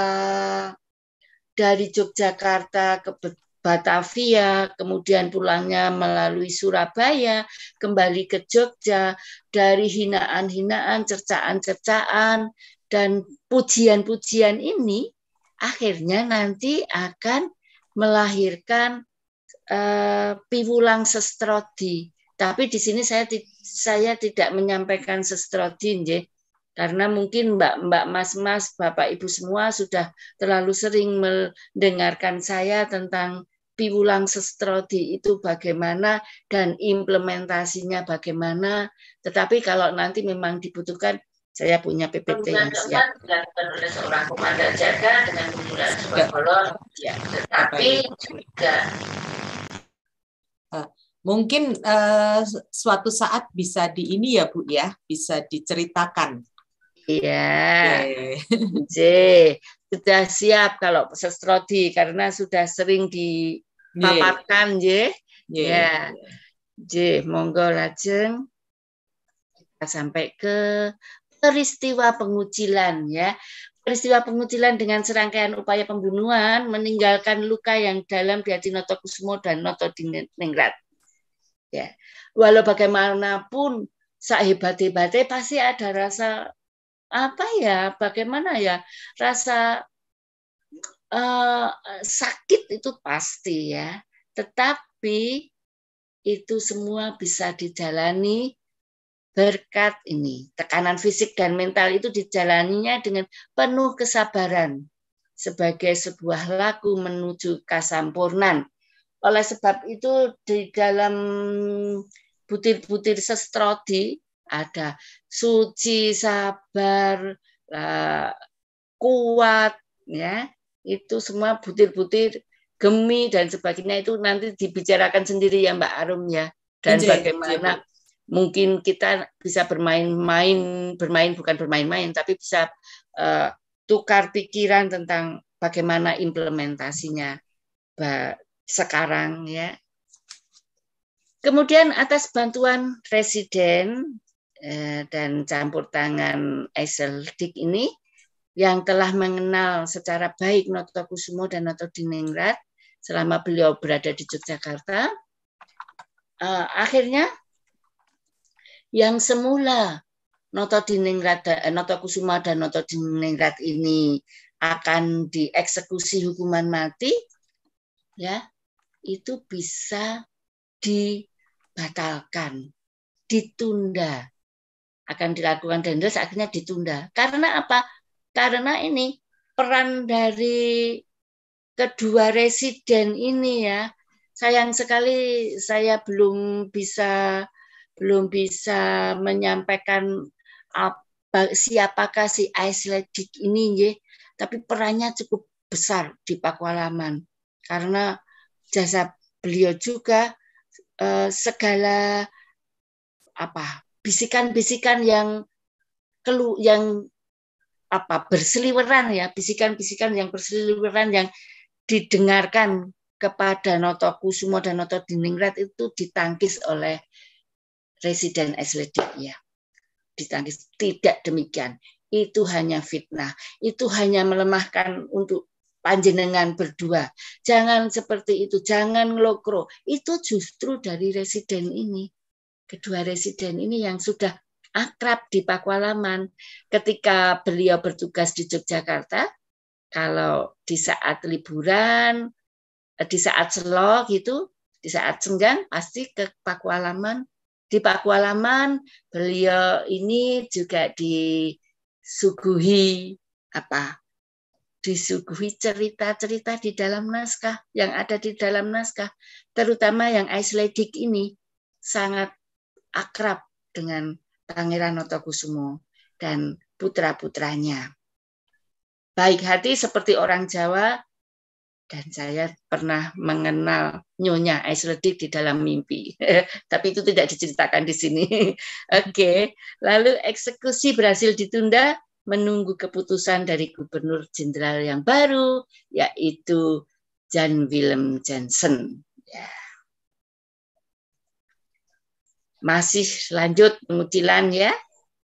dari Yogyakarta ke Batavia, kemudian pulangnya melalui Surabaya, kembali ke Jogja, dari hinaan-hinaan, cercaan-cercaan, dan pujian-pujian ini akhirnya nanti akan melahirkan uh, piwulang sestrodi. Tapi di sini saya saya tidak menyampaikan sestrodin, ya. Karena mungkin mbak-mbak, mas-mas, bapak, ibu semua sudah terlalu sering mendengarkan saya tentang piwulang sestrodi itu bagaimana dan implementasinya bagaimana. Tetapi kalau nanti memang dibutuhkan, saya punya PPT yang siap. dilakukan oleh seorang komandan jaga dengan sebuah ya. tetapi juga Mungkin uh, suatu saat bisa di ini ya Bu ya, bisa diceritakan. Iya. Yeah. J sudah siap kalau sestrodi karena sudah sering dipaparkan J. J. Ya. J monggo lajeng kita sampai ke peristiwa pengucilan ya. Peristiwa pengucilan dengan serangkaian upaya pembunuhan meninggalkan luka yang dalam di hati Noto Kusumo dan Noto Diningrat ya walau bagaimanapun sehebat-hebatnya pasti ada rasa apa ya bagaimana ya rasa uh, sakit itu pasti ya tetapi itu semua bisa dijalani berkat ini tekanan fisik dan mental itu dijalaninya dengan penuh kesabaran sebagai sebuah laku menuju kasampurnan oleh sebab itu di dalam butir-butir sestrodi ada suci, sabar, eh, kuat, ya itu semua butir-butir gemi dan sebagainya itu nanti dibicarakan sendiri ya Mbak Arum ya dan Injil, iya, iya, bagaimana Injil. mungkin kita bisa bermain-main bermain bukan bermain-main tapi bisa uh, tukar pikiran tentang bagaimana implementasinya sekarang ya. Kemudian atas bantuan residen eh, dan campur tangan Aisel Dik ini yang telah mengenal secara baik Noto Kusumo dan Noto Diningrat selama beliau berada di Yogyakarta, eh, akhirnya yang semula Noto Diningrat, eh, Noto Kusuma dan Noto Diningrat ini akan dieksekusi hukuman mati, ya itu bisa dibatalkan, ditunda. Akan dilakukan dendels akhirnya ditunda. Karena apa? Karena ini peran dari kedua residen ini ya. Sayang sekali saya belum bisa belum bisa menyampaikan apa, siapakah si Aisledik ini ya, tapi perannya cukup besar di Pakualaman karena jasa beliau juga eh, segala apa bisikan-bisikan yang kelu yang apa berseliweran ya bisikan-bisikan yang berseliweran yang didengarkan kepada Noto Kusumo dan Noto Diningrat itu ditangkis oleh Residen SLD ya ditangkis tidak demikian itu hanya fitnah itu hanya melemahkan untuk panjenengan berdua. Jangan seperti itu, jangan ngelokro. Itu justru dari residen ini. Kedua residen ini yang sudah akrab di Pakualaman. Ketika beliau bertugas di Yogyakarta, kalau di saat liburan, eh, di saat selok gitu, di saat senggang pasti ke Pakualaman. Di Pakualaman beliau ini juga disuguhi apa disuguhi cerita-cerita di dalam naskah yang ada di dalam naskah, terutama yang Icelandic ini sangat akrab dengan Pangeran Notokusumo dan putra-putranya. Baik hati seperti orang Jawa dan saya pernah mengenal Nyonya Icelandic di dalam mimpi. Tapi itu tidak diceritakan di sini. Oke, lalu eksekusi berhasil ditunda menunggu keputusan dari Gubernur Jenderal yang baru, yaitu Jan Willem Jensen. Ya. Masih lanjut pengutilan ya.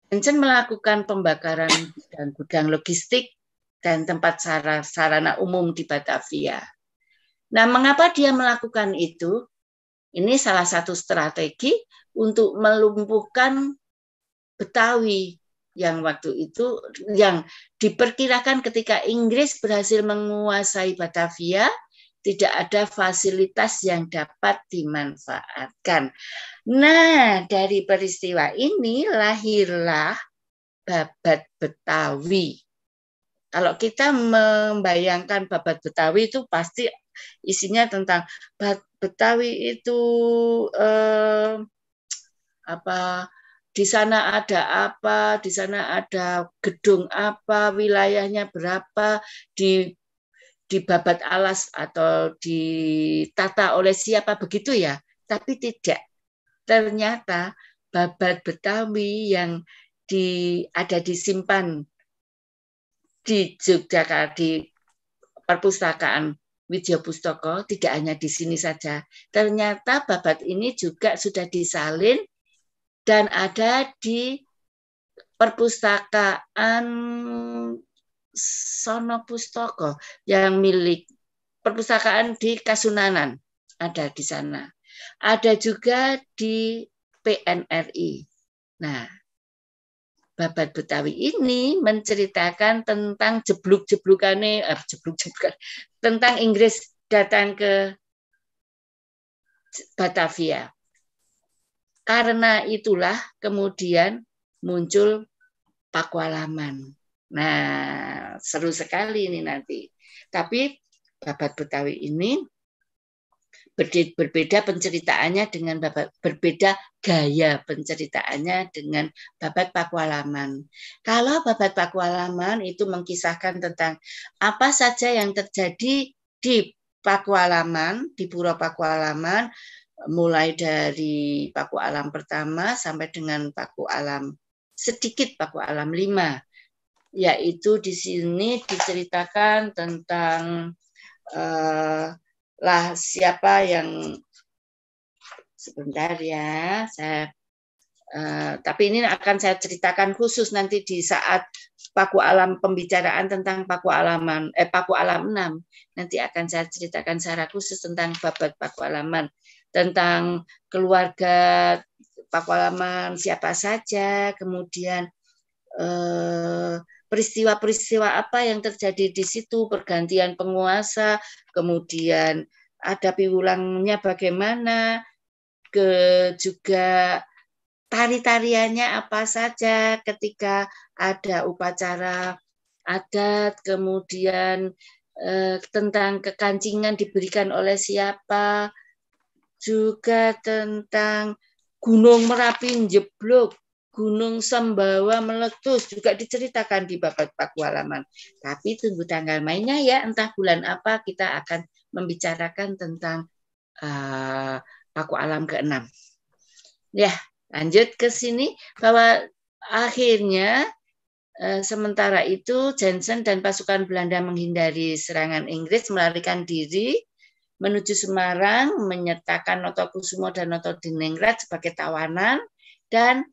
Jensen melakukan pembakaran gudang-gudang logistik dan tempat sarana umum di Batavia. Nah, mengapa dia melakukan itu? Ini salah satu strategi untuk melumpuhkan Betawi yang waktu itu yang diperkirakan ketika Inggris berhasil menguasai Batavia tidak ada fasilitas yang dapat dimanfaatkan. Nah, dari peristiwa ini lahirlah babat Betawi. Kalau kita membayangkan babat Betawi itu pasti isinya tentang Betawi itu eh, apa di sana ada apa, di sana ada gedung apa, wilayahnya berapa, di babat alas atau ditata oleh siapa begitu ya. Tapi tidak. Ternyata babat Betawi yang di ada disimpan di Yogyakarta di perpustakaan Widya Pustoko tidak hanya di sini saja. Ternyata babat ini juga sudah disalin dan ada di perpustakaan Sono Pustoko yang milik perpustakaan di Kasunanan ada di sana. Ada juga di PNRI. Nah, Babat Betawi ini menceritakan tentang jebluk-jeblukannya, eh, er, jebluk tentang Inggris datang ke Batavia. Karena itulah kemudian muncul pakualaman. Nah, seru sekali ini nanti. Tapi babat Betawi ini berbeda penceritaannya dengan babat berbeda gaya penceritaannya dengan babat Pakualaman. Kalau babat Pakualaman itu mengkisahkan tentang apa saja yang terjadi di Pakualaman, di Pura Pakualaman mulai dari paku alam pertama sampai dengan paku alam sedikit paku alam lima yaitu di sini diceritakan tentang uh, lah siapa yang sebentar ya saya uh, tapi ini akan saya ceritakan khusus nanti di saat paku alam pembicaraan tentang paku alaman eh paku alam 6 nanti akan saya ceritakan secara khusus tentang babat paku alaman tentang keluarga Pakualaman siapa saja, kemudian eh, peristiwa-peristiwa eh, apa yang terjadi di situ, pergantian penguasa, kemudian ada piwulangnya bagaimana, ke juga tari-tariannya apa saja ketika ada upacara adat, kemudian eh, tentang kekancingan diberikan oleh siapa, juga tentang Gunung Merapi jeblok, Gunung Sembawa meletus juga diceritakan di Bapak Pakualaman. Tapi tunggu tanggal mainnya ya, entah bulan apa kita akan membicarakan tentang uh, Paku Alam ke-6. Ya, lanjut ke sini bahwa akhirnya eh, sementara itu Jensen dan pasukan Belanda menghindari serangan Inggris melarikan diri menuju Semarang, menyertakan Kusumo dan Noto Dinengrat sebagai tawanan, dan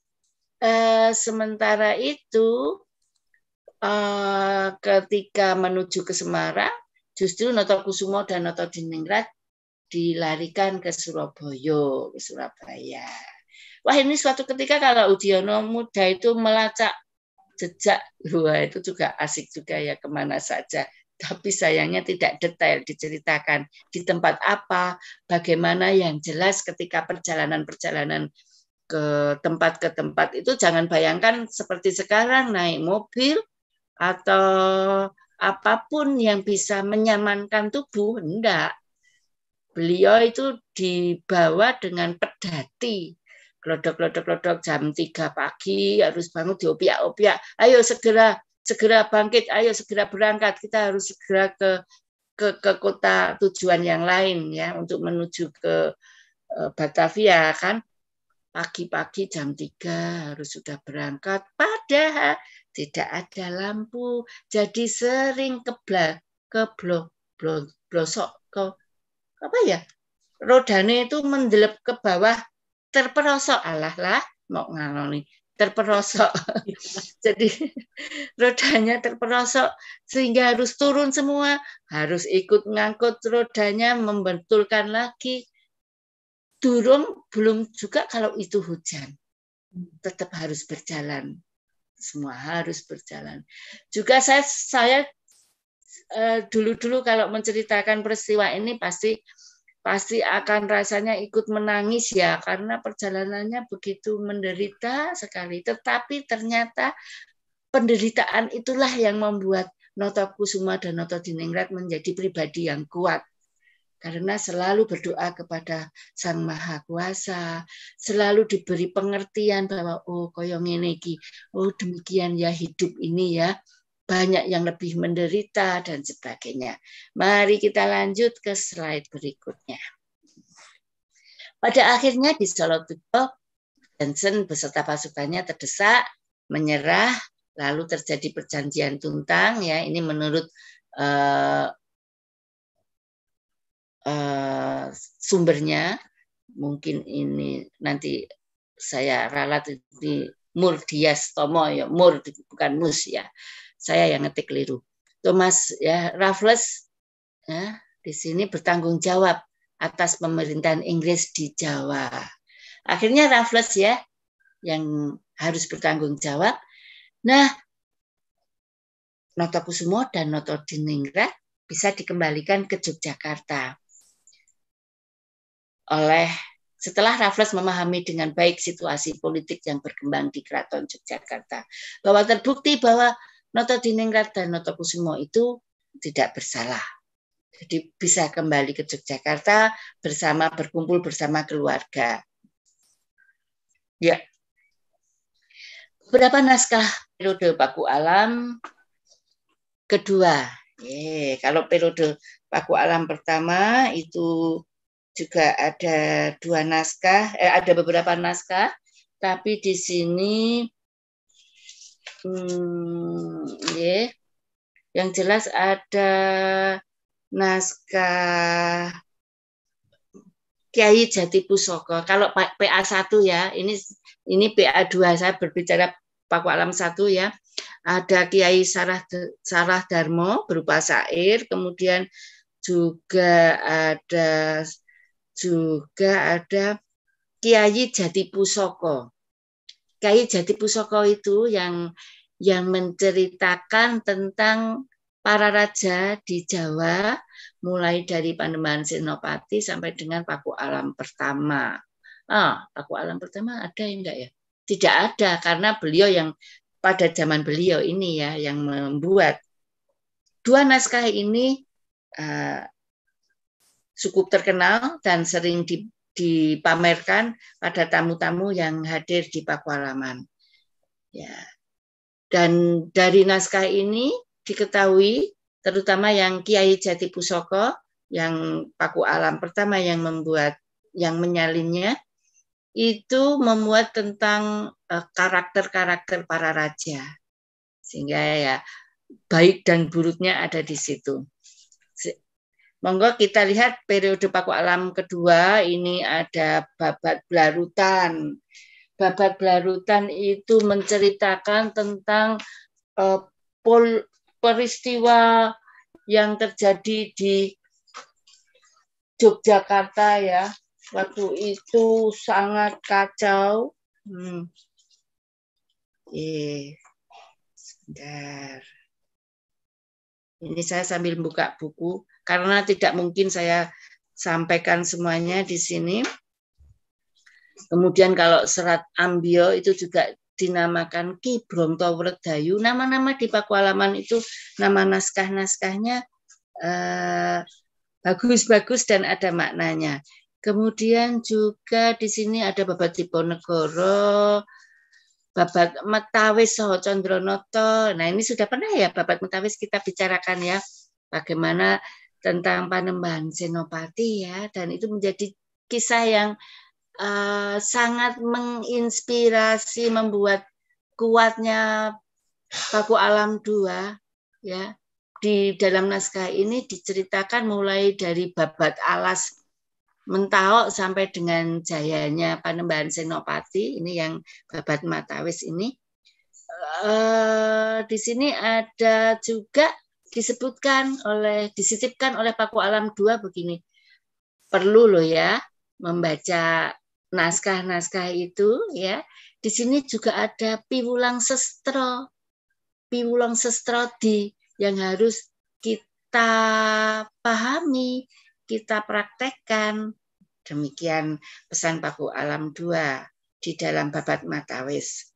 eh, sementara itu eh, ketika menuju ke Semarang, justru Kusumo dan Noto Dinengrat dilarikan ke Surabaya, ke Surabaya. Wah ini suatu ketika kalau Udiono muda itu melacak jejak, dua itu juga asik juga ya kemana saja tapi sayangnya tidak detail diceritakan di tempat apa, bagaimana yang jelas ketika perjalanan-perjalanan ke tempat ke tempat itu jangan bayangkan seperti sekarang naik mobil atau apapun yang bisa menyamankan tubuh, enggak. Beliau itu dibawa dengan pedati, klodok-klodok-klodok jam 3 pagi harus bangun diopiak-opiak ayo segera segera bangkit, ayo segera berangkat. Kita harus segera ke ke, ke kota tujuan yang lain ya untuk menuju ke uh, Batavia kan pagi-pagi jam 3 harus sudah berangkat padahal tidak ada lampu jadi sering keblak keblok blok blosok ke apa ya rodane itu mendelep ke bawah terperosok alah lah mau ngaloni terperosok. Jadi rodanya terperosok sehingga harus turun semua, harus ikut ngangkut rodanya, membentulkan lagi. Turun belum juga kalau itu hujan. Tetap harus berjalan. Semua harus berjalan. Juga saya saya eh, dulu-dulu kalau menceritakan peristiwa ini pasti pasti akan rasanya ikut menangis ya karena perjalanannya begitu menderita sekali tetapi ternyata penderitaan itulah yang membuat Noto Kusuma dan Noto Diningrat menjadi pribadi yang kuat karena selalu berdoa kepada Sang Maha Kuasa, selalu diberi pengertian bahwa oh koyong ini oh demikian ya hidup ini ya banyak yang lebih menderita dan sebagainya. Mari kita lanjut ke slide berikutnya. Pada akhirnya di Solo Tutup, Johnson beserta pasukannya terdesak, menyerah, lalu terjadi perjanjian tuntang. Ya, ini menurut uh, uh, sumbernya, mungkin ini nanti saya ralat di Murdias Tomo ya, Mur bukan Mus ya saya yang ngetik keliru. Thomas ya Raffles ya, di sini bertanggung jawab atas pemerintahan Inggris di Jawa. Akhirnya Raffles ya yang harus bertanggung jawab. Nah, Noto Kusumo dan Noto Diningrat bisa dikembalikan ke Yogyakarta. Oleh setelah Raffles memahami dengan baik situasi politik yang berkembang di Keraton Yogyakarta, bahwa terbukti bahwa Noto Diningrat dan Noto Kusumo itu tidak bersalah. Jadi bisa kembali ke Yogyakarta bersama berkumpul bersama keluarga. Ya. Beberapa naskah periode Paku Alam kedua. Ye, kalau periode Paku Alam pertama itu juga ada dua naskah, eh, ada beberapa naskah, tapi di sini Hmm, yeah. Yang jelas ada naskah Kiai Jati Pusoko. Kalau PA1 ya, ini ini PA2 saya berbicara Paku Alam 1 ya. Ada Kiai Sarah Sarah Darmo berupa syair, kemudian juga ada juga ada Kiai Jati Pusoko. Kai Jati Pusoko itu yang yang menceritakan tentang para raja di Jawa mulai dari Pandeman Senopati sampai dengan Paku Alam pertama. Ah, Paku Alam pertama ada yang enggak ya? Tidak ada karena beliau yang pada zaman beliau ini ya yang membuat dua naskah ini uh, cukup terkenal dan sering di, dipamerkan pada tamu-tamu yang hadir di Pakualaman. Ya. Dan dari naskah ini diketahui terutama yang Kiai Jati Pusoko yang Paku Alam pertama yang membuat yang menyalinnya itu membuat tentang eh, karakter-karakter para raja. Sehingga ya baik dan buruknya ada di situ. Monggo kita lihat periode paku alam kedua ini ada babat belarutan. Babat belarutan itu menceritakan tentang eh, pol, peristiwa yang terjadi di Yogyakarta ya. Waktu itu sangat kacau. Hmm. Eh, sebentar. Ini saya sambil buka buku karena tidak mungkin saya sampaikan semuanya di sini. Kemudian kalau serat ambio itu juga dinamakan Ki Bronto Wredayu. Nama-nama di Pakualaman itu nama naskah-naskahnya bagus eh, bagus-bagus dan ada maknanya. Kemudian juga di sini ada Babat Diponegoro, Babat Metawis Soho Nah ini sudah pernah ya Babat Metawis kita bicarakan ya bagaimana tentang panembahan senopati ya dan itu menjadi kisah yang uh, sangat menginspirasi membuat kuatnya baku alam dua ya di dalam naskah ini diceritakan mulai dari babat alas Mentaok sampai dengan jayanya Panembahan Senopati ini yang babat Matawis ini. uh, di sini ada juga disebutkan oleh disisipkan oleh Paku Alam dua begini. Perlu loh ya membaca naskah-naskah itu ya. Di sini juga ada piwulang sestro. Piwulang sestro di yang harus kita pahami, kita praktekkan. Demikian pesan Paku Alam dua di dalam babat Matawis.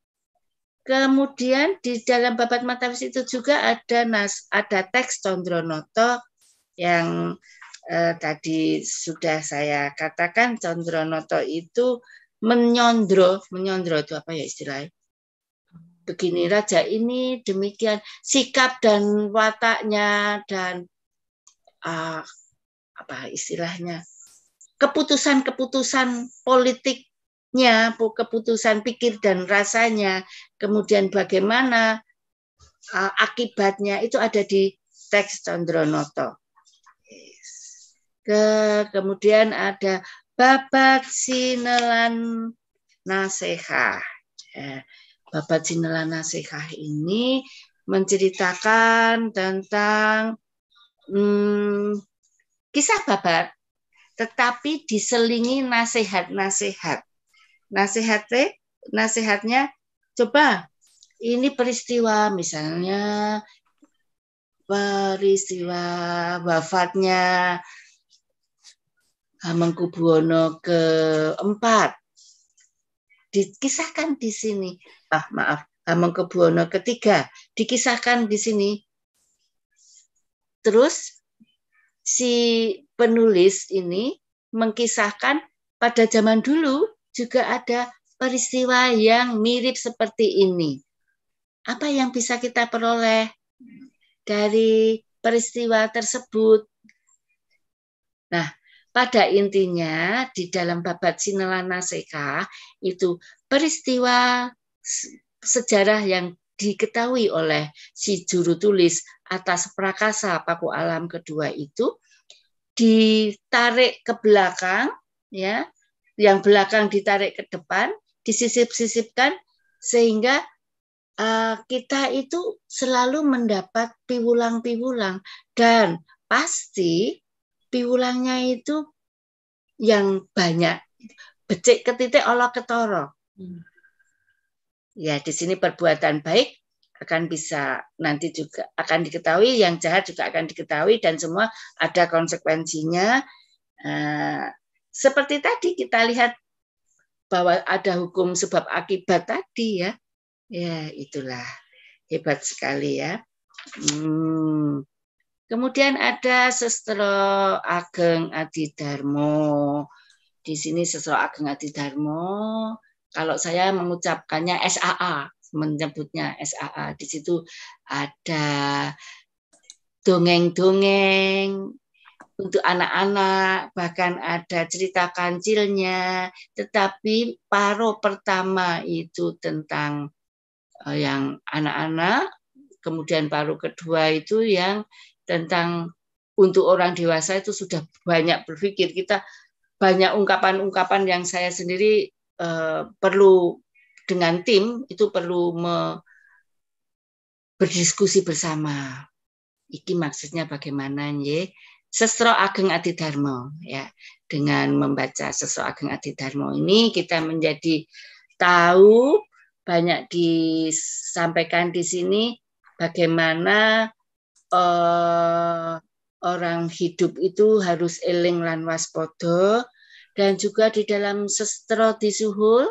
Kemudian di dalam babat mataris itu juga ada nas, ada teks Condronoto yang eh, tadi sudah saya katakan Condronoto itu menyondro, menyondro itu apa ya istilahnya? Begini raja ini demikian sikap dan wataknya dan uh, apa istilahnya keputusan-keputusan politik nya, keputusan pikir dan rasanya, kemudian bagaimana uh, akibatnya itu ada di teks Condronoto. Ke, kemudian ada babat sinelan nasihah. Ya, babat sinelan nasihah ini menceritakan tentang hmm, kisah babat, tetapi diselingi nasihat-nasihat nasihatnya nasihatnya coba ini peristiwa misalnya peristiwa wafatnya Hamengkubuwono keempat dikisahkan di sini ah maaf Hamengkubuwono ketiga dikisahkan di sini terus si penulis ini mengkisahkan pada zaman dulu juga ada peristiwa yang mirip seperti ini. Apa yang bisa kita peroleh dari peristiwa tersebut? Nah, pada intinya di dalam babat sinelana seka itu peristiwa sejarah yang diketahui oleh si juru tulis atas prakasa paku alam kedua itu ditarik ke belakang ya yang belakang ditarik ke depan, disisip-sisipkan sehingga uh, kita itu selalu mendapat piwulang-piwulang dan pasti piwulangnya itu yang banyak becik ketitik Allah ketoro. Hmm. Ya, di sini perbuatan baik akan bisa nanti juga akan diketahui, yang jahat juga akan diketahui dan semua ada konsekuensinya. Eh, seperti tadi kita lihat bahwa ada hukum sebab akibat tadi ya. Ya, itulah hebat sekali ya. Hmm. Kemudian ada Sestro Ageng Adi Darmo. Di sini Sestro Ageng Adi Darmo, kalau saya mengucapkannya SAA, menyebutnya SAA. Di situ ada dongeng-dongeng, untuk anak-anak, bahkan ada cerita kancilnya. Tetapi paruh pertama itu tentang eh, yang anak-anak, kemudian paruh kedua itu yang tentang untuk orang dewasa itu sudah banyak berpikir kita banyak ungkapan-ungkapan yang saya sendiri eh, perlu dengan tim itu perlu me, berdiskusi bersama. Iki maksudnya bagaimana ya? Sestro Ageng Dharma ya. Dengan membaca Sesro Ageng Dharma ini kita menjadi tahu banyak disampaikan di sini bagaimana eh, orang hidup itu harus eling lan waspada dan juga di dalam sestro disuhul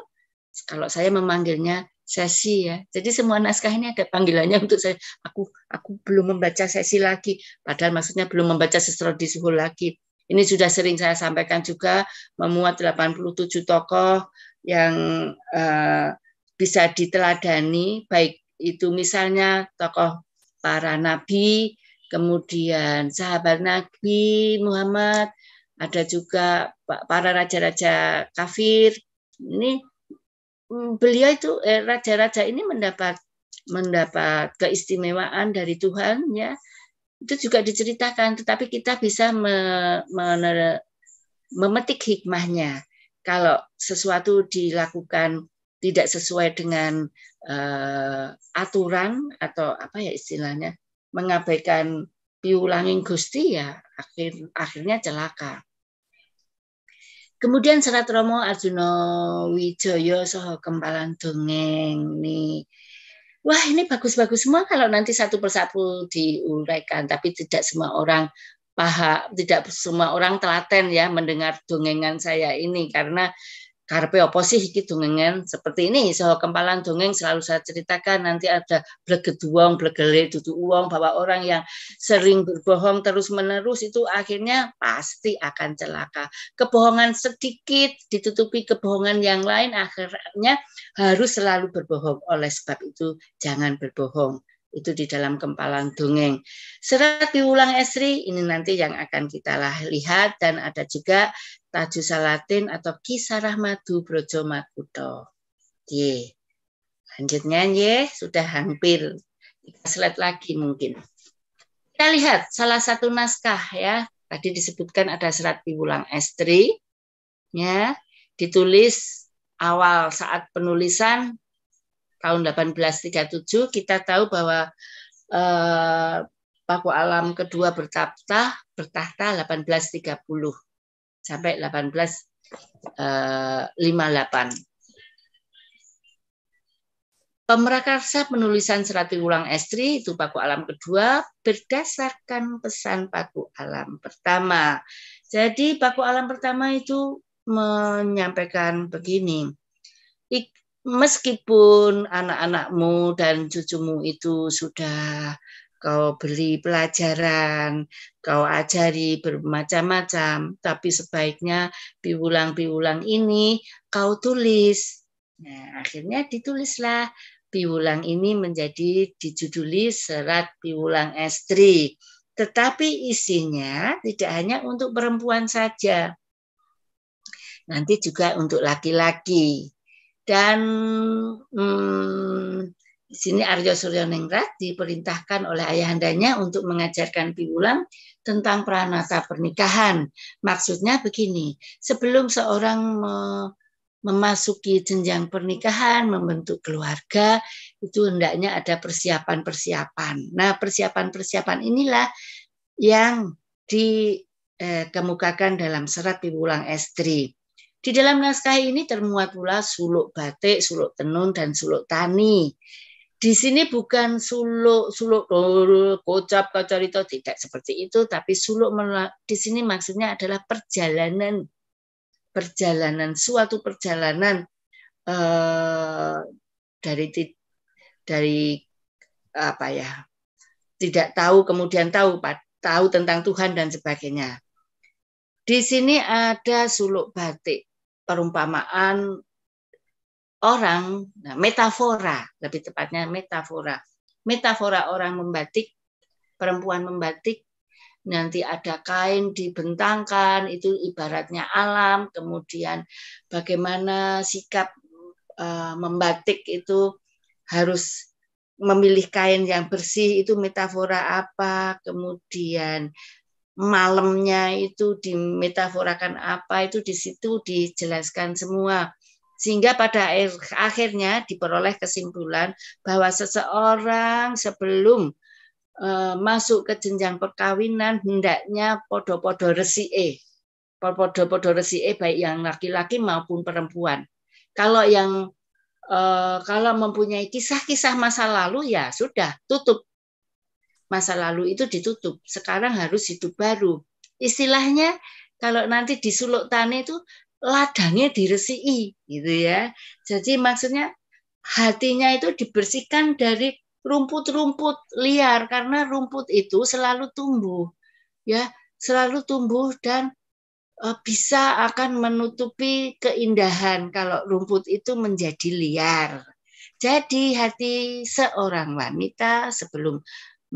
kalau saya memanggilnya sesi ya. Jadi semua naskah ini ada panggilannya untuk saya. Aku aku belum membaca sesi lagi. Padahal maksudnya belum membaca rodi suhu lagi. Ini sudah sering saya sampaikan juga memuat 87 tokoh yang uh, bisa diteladani baik itu misalnya tokoh para nabi, kemudian sahabat Nabi Muhammad, ada juga para raja-raja kafir. Ini Mm, beliau itu eh, raja-raja eh, ini mendapat mendapat keistimewaan dari Tuhan ya itu juga diceritakan tetapi kita bisa me, me, memetik hikmahnya kalau sesuatu dilakukan tidak sesuai dengan eh, aturan atau apa ya istilahnya mengabaikan piulangin gusti ya akhir akhirnya celaka Kemudian serat Romo Arjuna Wijoyo Soho Kembalan Dongeng nih. Wah ini bagus-bagus semua kalau nanti satu persatu diuraikan, tapi tidak semua orang paham, tidak semua orang telaten ya mendengar dongengan saya ini karena karpe apa sih iki dongengan seperti ini soal kempalan dongeng selalu saya ceritakan nanti ada blegeduong blegele dudu uang bahwa orang yang sering berbohong terus menerus itu akhirnya pasti akan celaka kebohongan sedikit ditutupi kebohongan yang lain akhirnya harus selalu berbohong oleh sebab itu jangan berbohong itu di dalam kempalan dongeng. Serat piwulang esri ini nanti yang akan kita lihat dan ada juga Taju Salatin atau Kisarah Madu Brojo Makuto. Ye. Lanjutnya ye, sudah hampir tiga slide lagi mungkin. Kita lihat salah satu naskah ya. Tadi disebutkan ada serat piwulang esri ya, ditulis awal saat penulisan tahun 1837 kita tahu bahwa eh, Paku Alam kedua bertahta bertahta 1830 sampai 1858. Eh, Pemrakarsa penulisan Serati Ulang Estri itu Paku Alam kedua berdasarkan pesan Paku Alam pertama. Jadi Paku Alam pertama itu menyampaikan begini meskipun anak-anakmu dan cucumu itu sudah kau beli pelajaran, kau ajari bermacam-macam, tapi sebaiknya piulang-piulang ini kau tulis. Nah, akhirnya ditulislah piulang ini menjadi dijuduli serat piulang estri. Tetapi isinya tidak hanya untuk perempuan saja. Nanti juga untuk laki-laki dan hmm, di sini Arjo Suryoningrat diperintahkan oleh ayahandanya untuk mengajarkan Piwulang tentang pranata pernikahan. Maksudnya begini, sebelum seorang memasuki jenjang pernikahan, membentuk keluarga, itu hendaknya ada persiapan-persiapan. Nah, persiapan-persiapan inilah yang dikemukakan eh, dalam serat Piwulang Estri. Di dalam naskah ini termuat pula suluk batik, suluk tenun, dan suluk tani. Di sini bukan suluk suluk kocap kacarito tidak seperti itu, tapi suluk di sini maksudnya adalah perjalanan perjalanan suatu perjalanan eh, dari dari apa ya tidak tahu kemudian tahu tahu tentang Tuhan dan sebagainya. Di sini ada suluk batik perumpamaan orang, nah, metafora, lebih tepatnya metafora. Metafora orang membatik, perempuan membatik, nanti ada kain dibentangkan, itu ibaratnya alam, kemudian bagaimana sikap uh, membatik itu harus memilih kain yang bersih itu metafora apa, kemudian malamnya itu dimetaforakan apa itu di situ dijelaskan semua sehingga pada akhirnya diperoleh kesimpulan bahwa seseorang sebelum eh, masuk ke jenjang perkawinan hendaknya podo-podo e podo-podo e baik yang laki-laki maupun perempuan kalau yang eh, kalau mempunyai kisah-kisah masa lalu ya sudah tutup masa lalu itu ditutup. Sekarang harus hidup baru. Istilahnya kalau nanti di suluk tani itu ladangnya diresiki gitu ya. Jadi maksudnya hatinya itu dibersihkan dari rumput-rumput liar karena rumput itu selalu tumbuh ya, selalu tumbuh dan eh, bisa akan menutupi keindahan kalau rumput itu menjadi liar. Jadi hati seorang wanita sebelum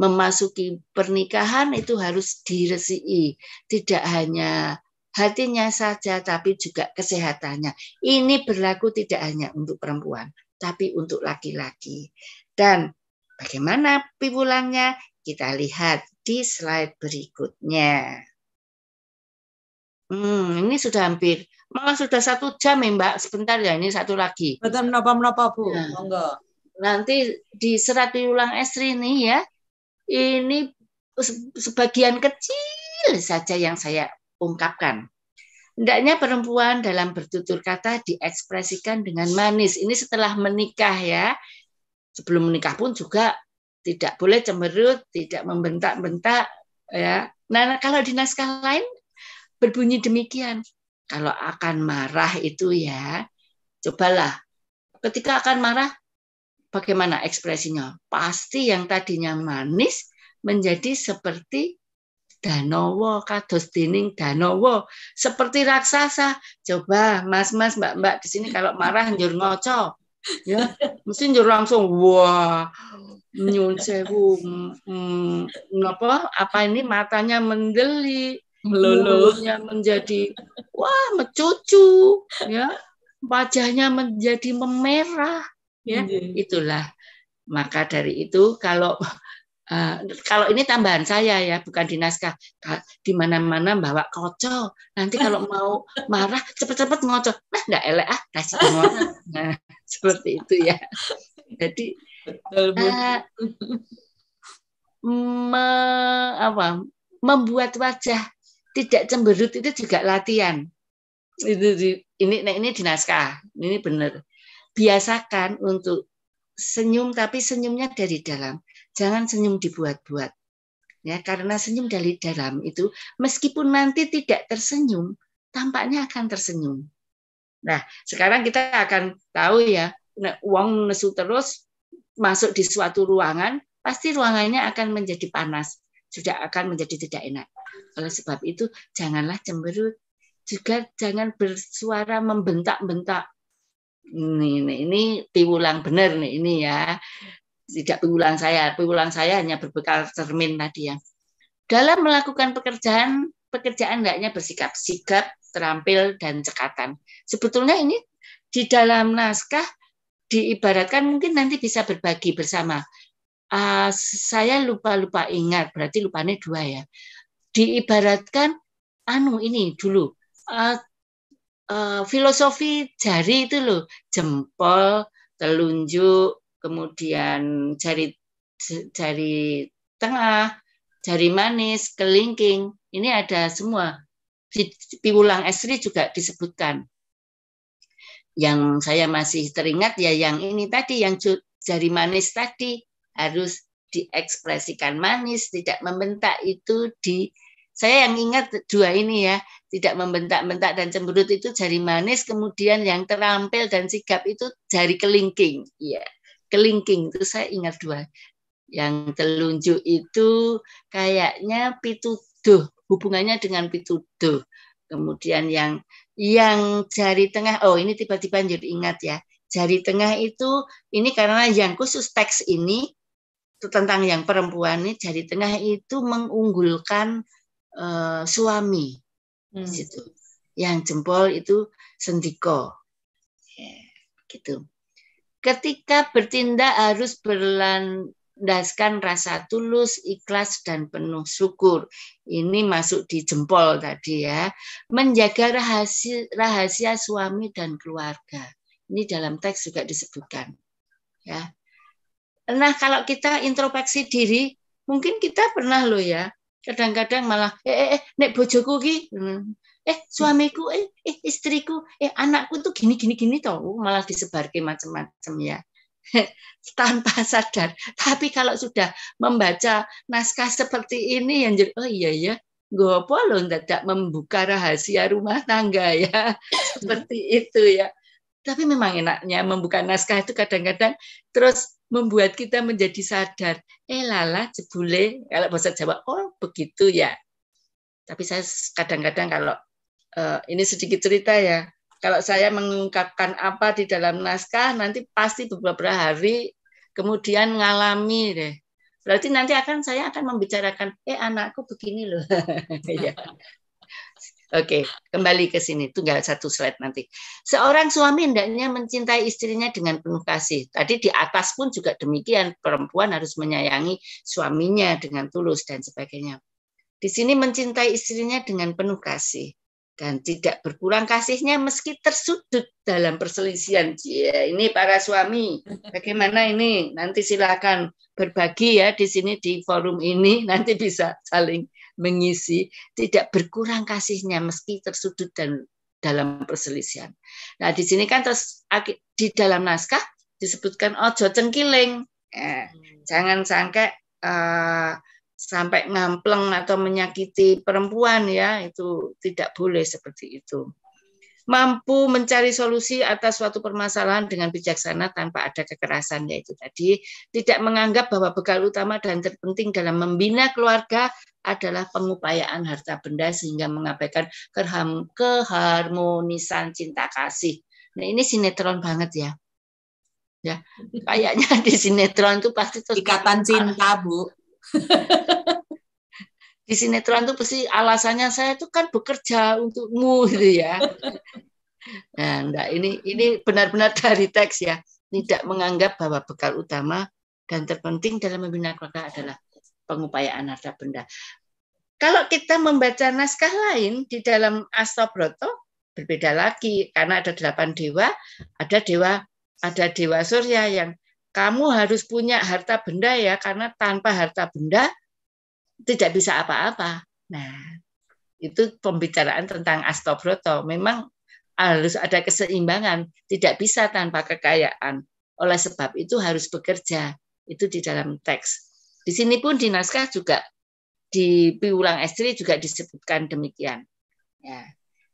memasuki pernikahan itu harus diresiki, tidak hanya hatinya saja tapi juga kesehatannya. Ini berlaku tidak hanya untuk perempuan, tapi untuk laki-laki. Dan bagaimana piwulangnya? Kita lihat di slide berikutnya. Hmm, ini sudah hampir, malah sudah satu jam ya Mbak. Sebentar ya, ini satu lagi. Betul, menapa-menapa Bu. Nah, nanti di serat piwulang estri ini ya, ini sebagian kecil saja yang saya ungkapkan. Hendaknya perempuan dalam bertutur kata diekspresikan dengan manis. Ini setelah menikah ya. Sebelum menikah pun juga tidak boleh cemberut, tidak membentak-bentak ya. Nah, nah, kalau di naskah lain berbunyi demikian. Kalau akan marah itu ya, cobalah ketika akan marah bagaimana ekspresinya? Pasti yang tadinya manis menjadi seperti Danowo kados dining Danowo seperti raksasa. Coba mas-mas mbak-mbak di sini kalau marah njur ngoco. Ya, mesti njur langsung wah nyun sewu ngapa mm, mm, apa ini matanya mendeli melulunya menjadi wah mencucu ya wajahnya menjadi memerah ya mm-hmm. itulah maka dari itu kalau uh, kalau ini tambahan saya ya bukan di naskah di mana-mana bawa kocok nanti kalau mau marah cepet-cepet ngocok nah nggak elek ah kasih nah seperti itu ya jadi uh, me, apa, membuat wajah tidak cemberut itu juga latihan itu ini ini dinaskah ini benar biasakan untuk senyum tapi senyumnya dari dalam. Jangan senyum dibuat-buat. Ya, karena senyum dari dalam itu meskipun nanti tidak tersenyum, tampaknya akan tersenyum. Nah, sekarang kita akan tahu ya, uang nesu terus masuk di suatu ruangan, pasti ruangannya akan menjadi panas, sudah akan menjadi tidak enak. Oleh sebab itu, janganlah cemberut, juga jangan bersuara membentak-bentak ini, ini, ini piwulang benar nih ini ya tidak piwulang saya piwulang saya hanya berbekal cermin tadi ya dalam melakukan pekerjaan pekerjaan hendaknya bersikap sigap terampil dan cekatan sebetulnya ini di dalam naskah diibaratkan mungkin nanti bisa berbagi bersama uh, saya lupa lupa ingat berarti lupanya dua ya diibaratkan anu ini dulu uh, Eh, filosofi jari itu loh, jempol, telunjuk, kemudian jari jari tengah, jari manis, kelingking. Ini ada semua. Di piwulang esri juga disebutkan. Yang saya masih teringat ya yang ini tadi, yang jari manis tadi harus diekspresikan manis, tidak membentak itu di saya yang ingat dua ini ya, tidak membentak-bentak dan cemberut itu jari manis, kemudian yang terampil dan sigap itu jari kelingking. Iya, kelingking itu saya ingat dua. Yang telunjuk itu kayaknya pituduh, hubungannya dengan pituduh. Kemudian yang yang jari tengah, oh ini tiba-tiba jadi ingat ya. Jari tengah itu ini karena yang khusus teks ini tentang yang perempuan ini jari tengah itu mengunggulkan Eh, suami hmm. situ. Yang jempol itu sendiko. Yeah, gitu. Ketika bertindak harus berlandaskan rasa tulus, ikhlas dan penuh syukur. Ini masuk di jempol tadi ya. Menjaga rahasia rahasia suami dan keluarga. Ini dalam teks juga disebutkan. Ya. Nah, kalau kita introspeksi diri, mungkin kita pernah loh ya kadang-kadang malah eh eh, eh nek bojoku ki hmm. eh suamiku eh, eh istriku eh anakku tuh gini gini gini tau uh, malah disebarke macam-macam ya tanpa sadar tapi kalau sudah membaca naskah seperti ini yang jadi oh iya ya gue lo tidak membuka rahasia rumah tangga ya seperti itu ya tapi memang enaknya membuka naskah itu kadang-kadang terus membuat kita menjadi sadar. Eh lala jebule, kalau bahasa Jawa, oh begitu ya. Tapi saya kadang-kadang kalau uh, ini sedikit cerita ya, kalau saya mengungkapkan apa di dalam naskah, nanti pasti beberapa hari kemudian ngalami deh. Berarti nanti akan saya akan membicarakan, eh anakku begini loh. Ya. Oke, kembali ke sini. Tunggal satu slide nanti. Seorang suami hendaknya mencintai istrinya dengan penuh kasih. Tadi di atas pun juga demikian. Perempuan harus menyayangi suaminya dengan tulus dan sebagainya. Di sini mencintai istrinya dengan penuh kasih dan tidak berkurang kasihnya meski tersudut dalam perselisihan. Ya, ini para suami, bagaimana ini? Nanti silakan berbagi ya di sini di forum ini nanti bisa saling mengisi, tidak berkurang kasihnya meski tersudut dan dalam perselisihan. Nah, di sini kan terus di dalam naskah disebutkan ojo oh, cengkiling. Eh, hmm. Jangan sampai uh, sampai ngampleng atau menyakiti perempuan ya, itu tidak boleh seperti itu mampu mencari solusi atas suatu permasalahan dengan bijaksana tanpa ada kekerasan yaitu tadi tidak menganggap bahwa bekal utama dan terpenting dalam membina keluarga adalah pengupayaan harta benda sehingga mengabaikan keharmonisan cinta kasih. Nah ini sinetron banget ya. Ya, kayaknya di sinetron itu pasti ikatan cinta, Bu. di sinetron tuh pasti alasannya saya itu kan bekerja untukmu gitu ya. Nah, enggak, ini ini benar-benar dari teks ya. Tidak menganggap bahwa bekal utama dan terpenting dalam membina keluarga adalah pengupayaan harta benda. Kalau kita membaca naskah lain di dalam Astabroto berbeda lagi karena ada delapan dewa, ada dewa ada dewa surya yang kamu harus punya harta benda ya karena tanpa harta benda tidak bisa apa-apa. Nah, itu pembicaraan tentang astobroto. Memang harus ada keseimbangan, tidak bisa tanpa kekayaan. Oleh sebab itu harus bekerja. Itu di dalam teks. Di sini pun di naskah juga di piulang estri juga disebutkan demikian. Ya.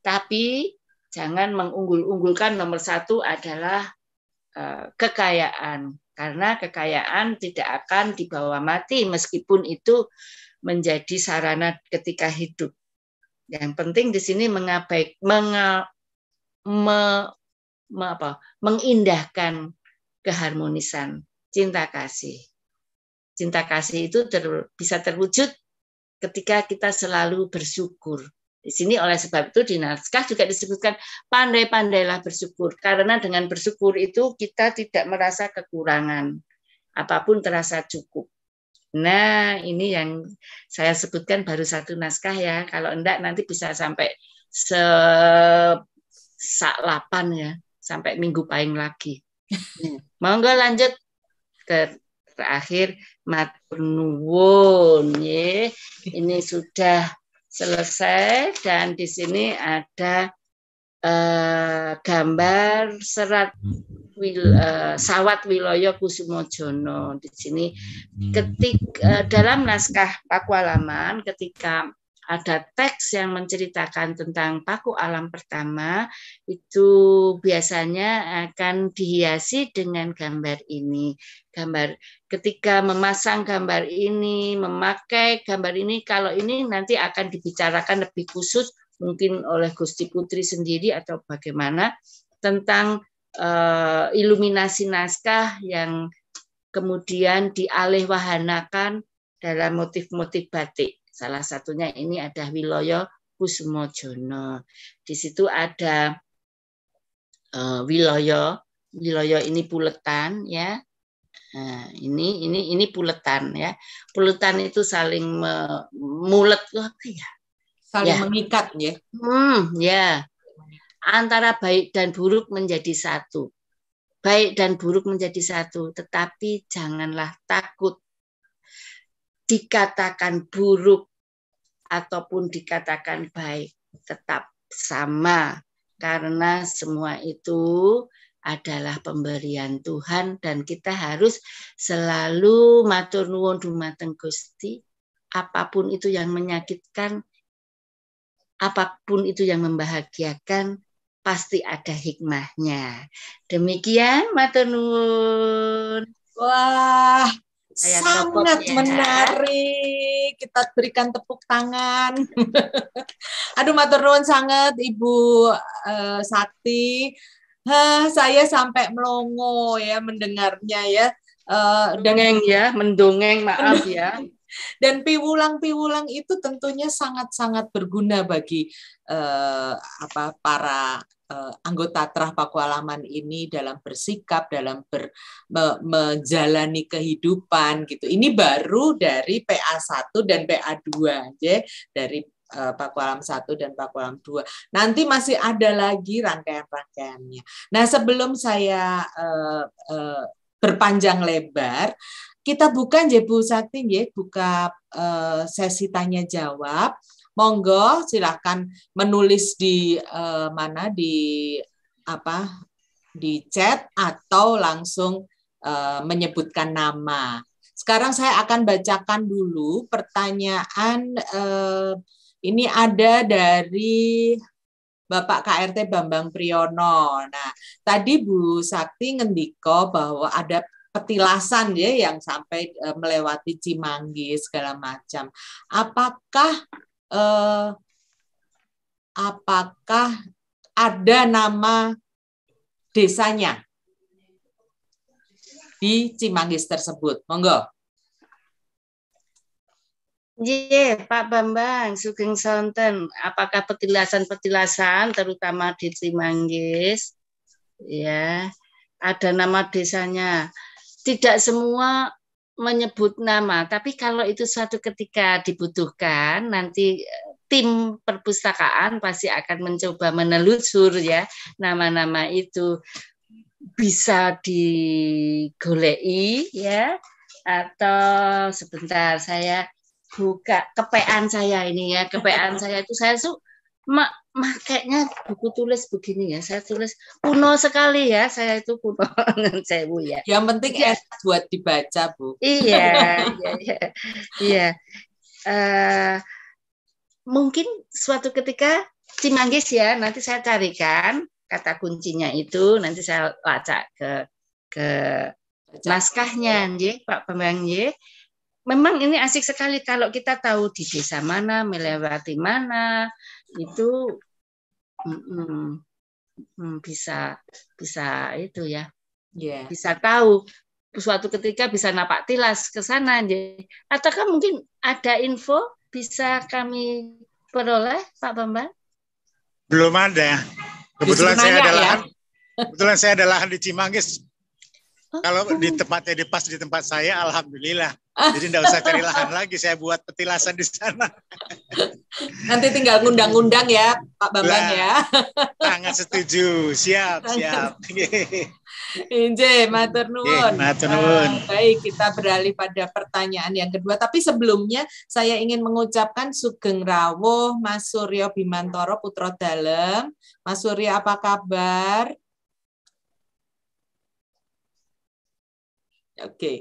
Tapi jangan mengunggul-unggulkan nomor satu adalah eh, kekayaan karena kekayaan tidak akan dibawa mati meskipun itu menjadi sarana ketika hidup. Yang penting di sini mengabaik, menga, me, me, apa, mengindahkan keharmonisan cinta kasih. Cinta kasih itu ter, bisa terwujud ketika kita selalu bersyukur. Di sini oleh sebab itu di naskah juga disebutkan pandai-pandailah bersyukur karena dengan bersyukur itu kita tidak merasa kekurangan. Apapun terasa cukup. Nah, ini yang saya sebutkan baru satu naskah ya. Kalau enggak nanti bisa sampai se lapan ya, sampai minggu paling lagi. Monggo lanjut ke terakhir matur nuwun Ini sudah selesai dan di sini ada Eh, gambar serat hmm. wil, uh, sawat Wiloyo Kusumojono di sini hmm. ketik uh, dalam naskah Paku Alaman ketika ada teks yang menceritakan tentang paku alam pertama itu biasanya akan dihiasi dengan gambar ini gambar ketika memasang gambar ini memakai gambar ini kalau ini nanti akan dibicarakan lebih khusus mungkin oleh Gusti Putri sendiri atau bagaimana tentang uh, iluminasi naskah yang kemudian dialih wahanakan dalam motif-motif batik. Salah satunya ini ada Wiloyo Kusumojono. Di situ ada uh, Wiloyo, Wiloyo ini puletan ya. Nah, ini ini ini puletan ya. Puletan itu saling me, mulet loh apa ya? saling yeah. mengikat ya. Hmm, ya. Antara baik dan buruk menjadi satu. Baik dan buruk menjadi satu, tetapi janganlah takut dikatakan buruk ataupun dikatakan baik, tetap sama karena semua itu adalah pemberian Tuhan dan kita harus selalu matur nuwun dumateng Gusti apapun itu yang menyakitkan apapun itu yang membahagiakan pasti ada hikmahnya. Demikian Matenun. Wah, Saya sangat menarik. Kita berikan tepuk tangan. Aduh Matenun sangat Ibu uh, Sakti. Hah, saya sampai melongo ya mendengarnya ya. Uh, eh, dongeng ya, mendongeng maaf ya. Dan piwulang-piwulang itu tentunya sangat-sangat berguna bagi eh, apa para eh, anggota terah Pakualaman ini dalam bersikap, dalam ber, me, menjalani kehidupan gitu. Ini baru dari PA1 dan PA2 aja dari eh, Pakualam 1 dan Pakualam 2. Nanti masih ada lagi rangkaian-rangkaiannya. Nah, sebelum saya eh, eh, berpanjang lebar, kita buka ya Bu Sakti ya buka uh, sesi tanya jawab. Monggo silahkan menulis di uh, mana di apa di chat atau langsung uh, menyebutkan nama. Sekarang saya akan bacakan dulu pertanyaan ini ada dari Bapak KRT Bambang Priyono. Nah, tadi Bu Sakti ngendiko bahwa ada petilasan ya yang sampai uh, melewati Cimanggi segala macam. Apakah uh, apakah ada nama desanya di Cimanggis tersebut? Monggo. Iya, Pak Bambang, Sugeng Sonten. Apakah petilasan-petilasan, terutama di Cimanggis, ya, ada nama desanya tidak semua menyebut nama, tapi kalau itu suatu ketika dibutuhkan, nanti eh, tim perpustakaan pasti akan mencoba menelusur ya nama-nama itu bisa digolei ya atau sebentar saya buka kepean saya ini ya kepean saya itu saya su mak makanya buku tulis begini ya saya tulis kuno sekali ya saya itu kuno dengan sewu ya yang penting iya. es buat dibaca bu iya iya iya, iya. Uh, mungkin suatu ketika Cimanggis ya nanti saya carikan kata kuncinya itu nanti saya lacak ke ke naskahnya ya. Pak Bambang ya memang ini asik sekali kalau kita tahu di desa mana melewati mana itu mm, mm, bisa bisa itu ya yeah. bisa tahu suatu ketika bisa napak tilas ke sana ataukah mungkin ada info bisa kami peroleh Pak Bambang belum ada kebetulan saya ada ya? kebetulan saya ada lahan di Cimanggis kalau di tempatnya di pas di tempat saya, alhamdulillah. Ah. Jadi tidak usah cari lahan lagi, saya buat petilasan di sana. Nanti tinggal ngundang-ngundang ya, Pak Bambang ya. Sangat setuju, siap, siap. Inje, matur nuwun. Matur ah, Baik, kita beralih pada pertanyaan yang kedua. Tapi sebelumnya saya ingin mengucapkan Sugeng Rawuh, Mas Suryo Bimantoro Putro Dalem. Mas Suryo apa kabar? Oke. Okay.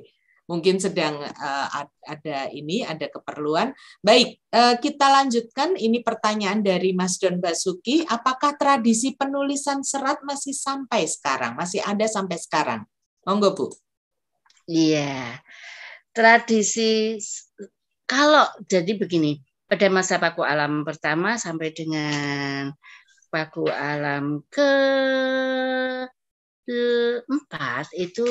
Mungkin sedang uh, ada ini, ada keperluan. Baik, uh, kita lanjutkan. Ini pertanyaan dari Mas Don Basuki. Apakah tradisi penulisan serat masih sampai sekarang? Masih ada sampai sekarang? Monggo, Bu. Iya. Tradisi kalau jadi begini, pada masa paku alam pertama sampai dengan paku alam ke empat itu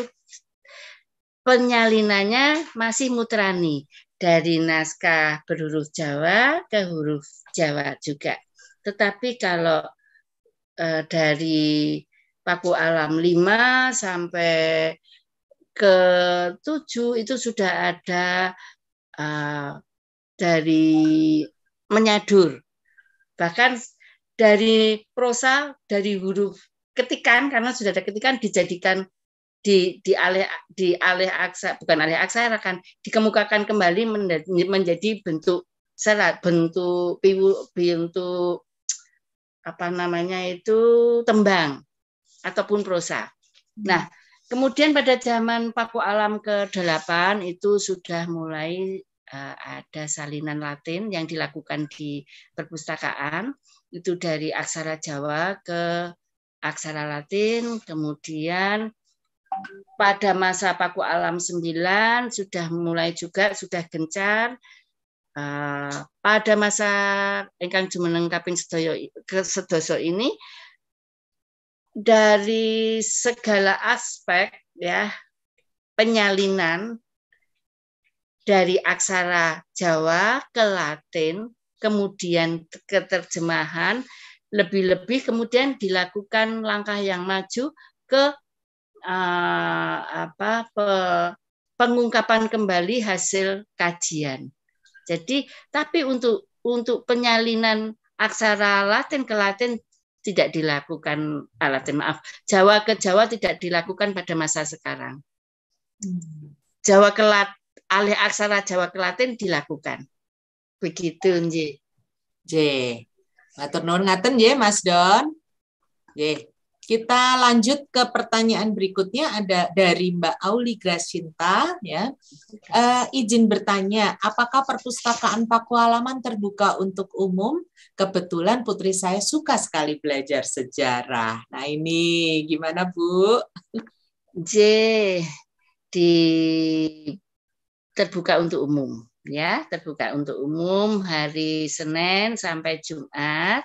penyalinannya masih mutrani dari naskah berhuruf Jawa ke huruf Jawa juga. Tetapi kalau e, dari Paku Alam 5 sampai ke 7 itu sudah ada e, dari menyadur. Bahkan dari prosa, dari huruf ketikan, karena sudah ada ketikan, dijadikan di di alih di alih aksara bukan alih aksara akan dikemukakan kembali menjadi bentuk serat bentuk piwu bentuk apa namanya itu tembang ataupun prosa. Hmm. Nah, kemudian pada zaman Paku Alam ke-8 itu sudah mulai uh, ada salinan Latin yang dilakukan di perpustakaan itu dari aksara Jawa ke aksara Latin, kemudian pada masa paku alam 9 sudah mulai juga sudah gencar uh, pada masa engkang jumenengkaping sedoyo sedoso ini dari segala aspek ya penyalinan dari aksara Jawa ke Latin kemudian keterjemahan lebih-lebih kemudian dilakukan langkah yang maju ke uh, apa pe, pengungkapan kembali hasil kajian. Jadi tapi untuk untuk penyalinan aksara Latin ke Latin tidak dilakukan ah, Latin maaf Jawa ke Jawa tidak dilakukan pada masa sekarang. Jawa ke Lat, alih aksara Jawa ke Latin dilakukan. Begitu Nji. J. Matur nuwun ngaten nggih Mas Don. Nggih. Kita lanjut ke pertanyaan berikutnya ada dari Mbak Auli Grasinta ya. Uh, izin bertanya, apakah perpustakaan Pakualaman terbuka untuk umum? Kebetulan putri saya suka sekali belajar sejarah. Nah, ini gimana, Bu? J di terbuka untuk umum ya, terbuka untuk umum hari Senin sampai Jumat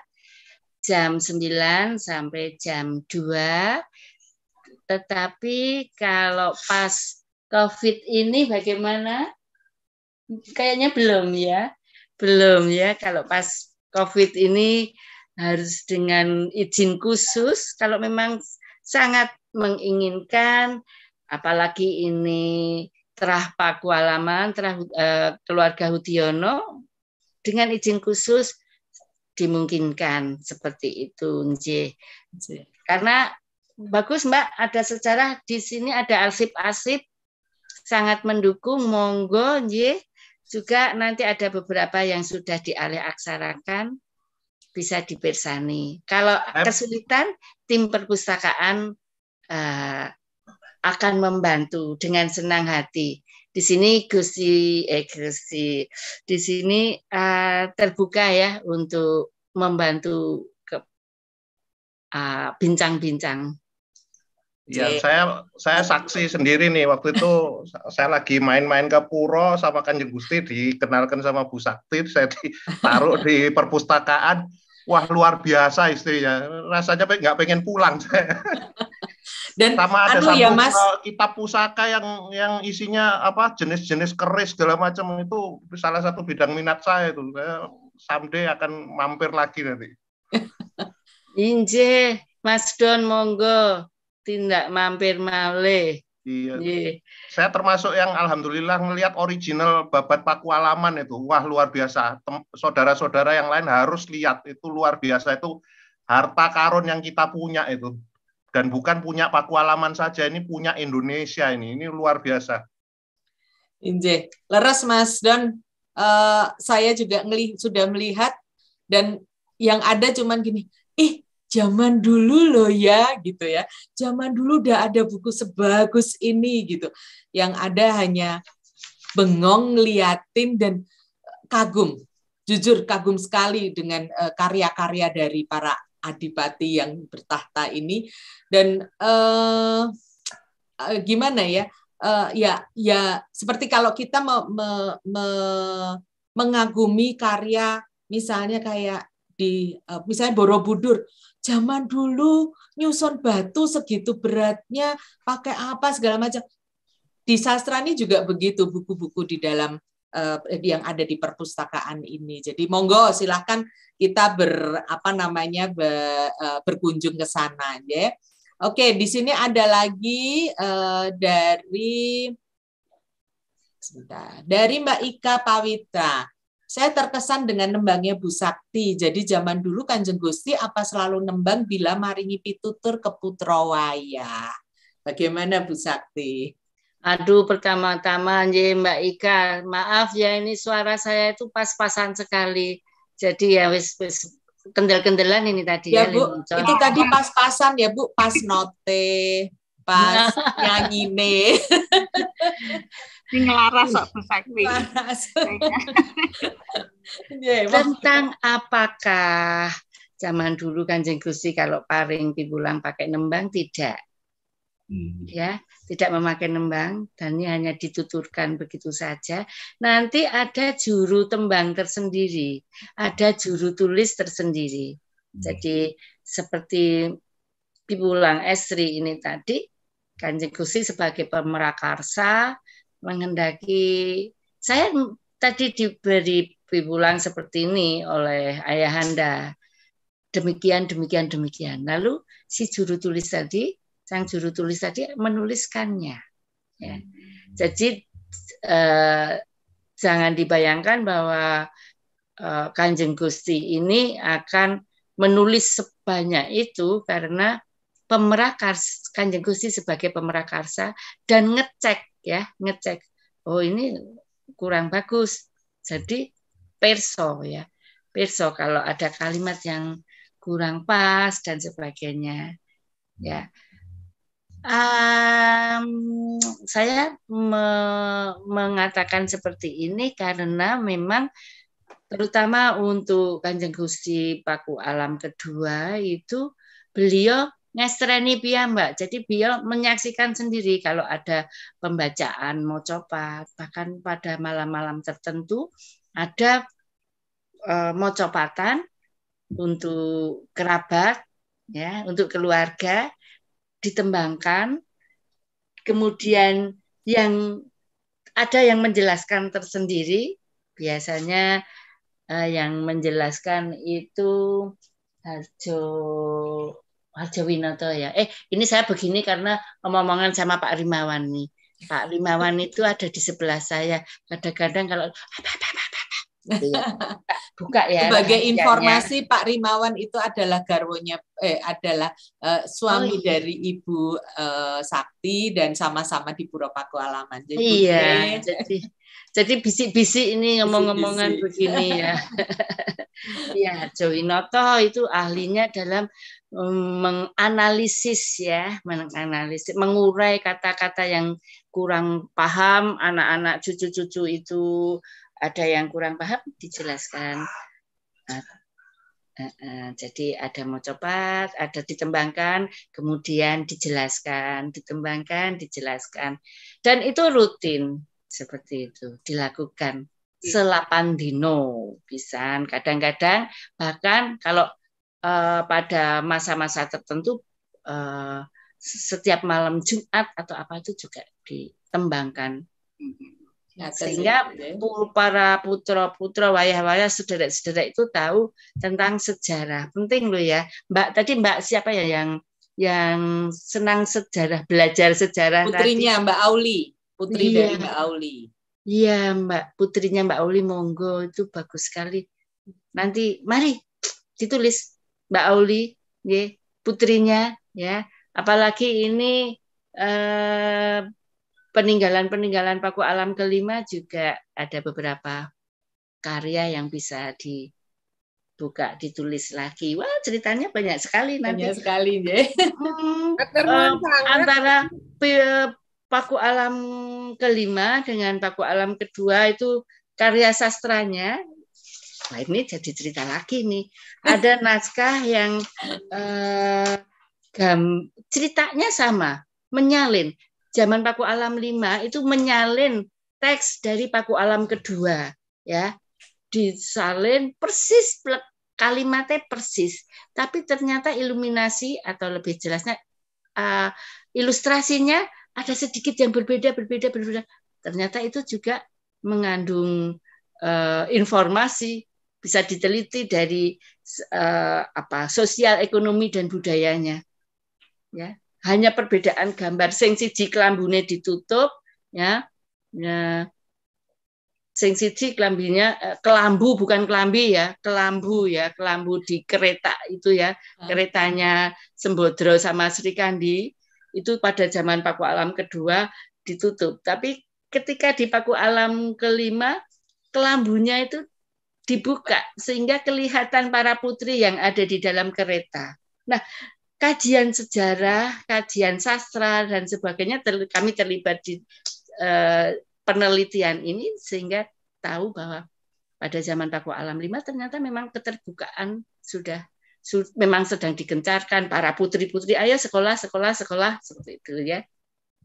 jam 9 sampai jam 2. Tetapi kalau pas COVID ini bagaimana? Kayaknya belum ya. Belum ya kalau pas COVID ini harus dengan izin khusus. Kalau memang sangat menginginkan apalagi ini terah Pakualaman, terah eh, keluarga Hudiono dengan izin khusus dimungkinkan seperti itu Nje. Karena bagus Mbak, ada sejarah di sini ada arsip-arsip sangat mendukung monggo Nje. Juga nanti ada beberapa yang sudah dialih aksarakan bisa dipersani. Kalau kesulitan tim perpustakaan uh, akan membantu dengan senang hati di sini Gusti eh Gusti di sini uh, terbuka ya untuk membantu ke eh, bincang-bincang. Uh, Ya, saya saya saksi sendiri nih waktu itu saya lagi main-main ke Puro sama Kanjeng Gusti dikenalkan sama Bu Sakti, saya ditaruh di perpustakaan. Wah, luar biasa istrinya. Rasanya nggak pengen pulang Dan sama ada anu satu ya, mas, kitab pusaka yang yang isinya apa jenis-jenis keris segala macam itu salah satu bidang minat saya itu. Saya someday akan mampir lagi nanti. Inje, Mas Don monggo tindak mampir male. Iya. Yeah. Saya termasuk yang alhamdulillah ngelihat original babat paku alaman itu. Wah, luar biasa. Saudara-saudara yang lain harus lihat itu luar biasa itu harta karun yang kita punya itu dan bukan punya alaman saja, ini punya Indonesia ini, ini luar biasa. Inje, leres Mas Dan Uh, eh, saya juga ngeli sudah melihat dan yang ada cuman gini, ih zaman dulu loh ya gitu ya, zaman dulu udah ada buku sebagus ini gitu, yang ada hanya bengong ngeliatin dan eh, kagum, jujur kagum sekali dengan eh, karya-karya uh, dari para adipati yang bertahta ini dan uh, uh, gimana ya uh, ya ya seperti kalau kita me, me, me, mengagumi karya misalnya kayak di uh, misalnya Borobudur zaman dulu nyusun batu segitu beratnya pakai apa segala macam di sastra ini juga begitu buku-buku di dalam uh, yang ada di perpustakaan ini jadi monggo silahkan kita ber apa namanya ber, uh, berkunjung ke sana ya Oke, di sini ada lagi uh, dari sebentar. Dari Mbak Ika Pawitra. Saya terkesan dengan nembangnya Bu Sakti. Jadi zaman dulu Kanjeng Gusti apa selalu nembang bila maringi pitutur ke Putrawaya. Bagaimana Bu Sakti? Aduh, pertama-tama ya Mbak Ika, maaf ya ini suara saya itu pas-pasan sekali. Jadi ya wis, wis kendel-kendelan ini tadi ya, ya Bu. Lincon. Itu tadi pas-pasan ya Bu, pas note, pas nah. nyanyi me, laras iya, Tentang apakah zaman dulu kan Gusti kalau paring dibulang pakai nembang tidak hmm. ya tidak memakai nembang dan ini hanya dituturkan begitu saja nanti ada juru tembang tersendiri ada juru tulis tersendiri hmm. jadi seperti pibulang Esri ini tadi Kanjeng Gusti sebagai pemerakarsa menghendaki saya tadi diberi pibulang seperti ini oleh ayahanda demikian demikian demikian lalu si juru tulis tadi sang juru tulis tadi menuliskannya. Ya. Hmm. Jadi eh, jangan dibayangkan bahwa eh, Kanjeng Gusti ini akan menulis sebanyak itu karena pemerakarsa Kanjeng Gusti sebagai pemerakarsa dan ngecek ya, ngecek. Oh ini kurang bagus. Jadi perso ya. Perso kalau ada kalimat yang kurang pas dan sebagainya. Ya. Um, saya me mengatakan seperti ini karena memang terutama untuk Kanjeng Gusti Paku Alam kedua itu beliau ngestreni mbak. Jadi beliau menyaksikan sendiri kalau ada pembacaan copat bahkan pada malam-malam tertentu ada e, copatan untuk kerabat ya, untuk keluarga ditembangkan, kemudian yang ada yang menjelaskan tersendiri, biasanya eh, yang menjelaskan itu Harjo Harjo Winoto ya. Eh ini saya begini karena omongan sama Pak Rimawan nih. Pak Rimawan itu ada di sebelah saya. Kadang-kadang kalau apa, Iya. Buka ya. Sebagai ya, ya. informasi Pak Rimawan itu adalah garwonya eh adalah eh, suami oh, iya. dari Ibu eh, Sakti dan sama-sama di Pura Pakualaman. Jadi Iya, jadi jadi bisik-bisik ini ngomong-ngomongan begini ya. ya, Joinoto itu ahlinya dalam mm, menganalisis ya, menganalisis, mengurai kata-kata yang kurang paham anak-anak cucu-cucu itu ada yang kurang paham dijelaskan. Nah, eh, eh, jadi ada mau cepat, ada ditembangkan, kemudian dijelaskan, ditembangkan, dijelaskan, dan itu rutin seperti itu dilakukan iya. selapan dino Bisa, Kadang-kadang bahkan kalau uh, pada masa-masa tertentu uh, setiap malam Jumat atau apa itu juga ditembangkan. Mhm. Nah, sehingga ya. para putra putra wayah wayah saudara saudara itu tahu tentang sejarah penting loh ya mbak tadi mbak siapa ya yang yang senang sejarah belajar sejarah putrinya tadi. mbak Auli putri iya. dari mbak Auli iya mbak putrinya mbak Auli monggo itu bagus sekali nanti mari ditulis mbak Auli ya putrinya ya apalagi ini eh, peninggalan-peninggalan paku alam kelima juga ada beberapa karya yang bisa dibuka ditulis lagi. Wah, ceritanya banyak sekali nanti. Banyak sekali, ya. Hmm, um, antara paku alam kelima dengan paku alam kedua itu karya sastranya. Nah, ini jadi cerita lagi nih. Ada naskah yang eh, gam, ceritanya sama, menyalin, zaman Paku Alam 5 itu menyalin teks dari Paku Alam kedua ya disalin persis kalimatnya persis tapi ternyata iluminasi atau lebih jelasnya uh, ilustrasinya ada sedikit yang berbeda berbeda berbeda ternyata itu juga mengandung uh, informasi bisa diteliti dari uh, apa sosial ekonomi dan budayanya ya hanya perbedaan gambar sing siji kelambune ditutup ya, ya sing siji kelambinya eh, kelambu bukan kelambi ya kelambu ya kelambu di kereta itu ya hmm. keretanya Sembodro sama Sri Kandi itu pada zaman Paku Alam kedua ditutup tapi ketika di Paku Alam kelima kelambunya itu dibuka sehingga kelihatan para putri yang ada di dalam kereta nah kajian sejarah, kajian sastra dan sebagainya ter, kami terlibat di e, penelitian ini sehingga tahu bahwa pada zaman Paku Alam 5 ternyata memang keterbukaan sudah su, memang sedang digencarkan para putri-putri ayo sekolah sekolah sekolah seperti itu ya.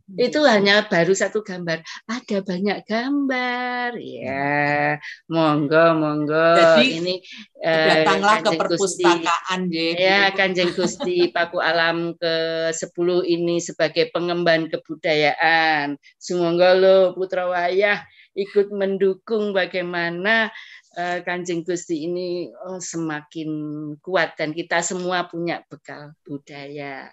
Hmm. itu hanya baru satu gambar. Ada banyak gambar, ya. Monggo, monggo. Jadi ini datanglah ke eh, perpustakaan, Gusti, ya. Kanjeng Gusti Paku Alam ke 10 ini sebagai pengemban kebudayaan. Semoga lo Putra Wayah ikut mendukung bagaimana eh, Kanjeng Gusti ini oh, semakin kuat dan kita semua punya bekal budaya.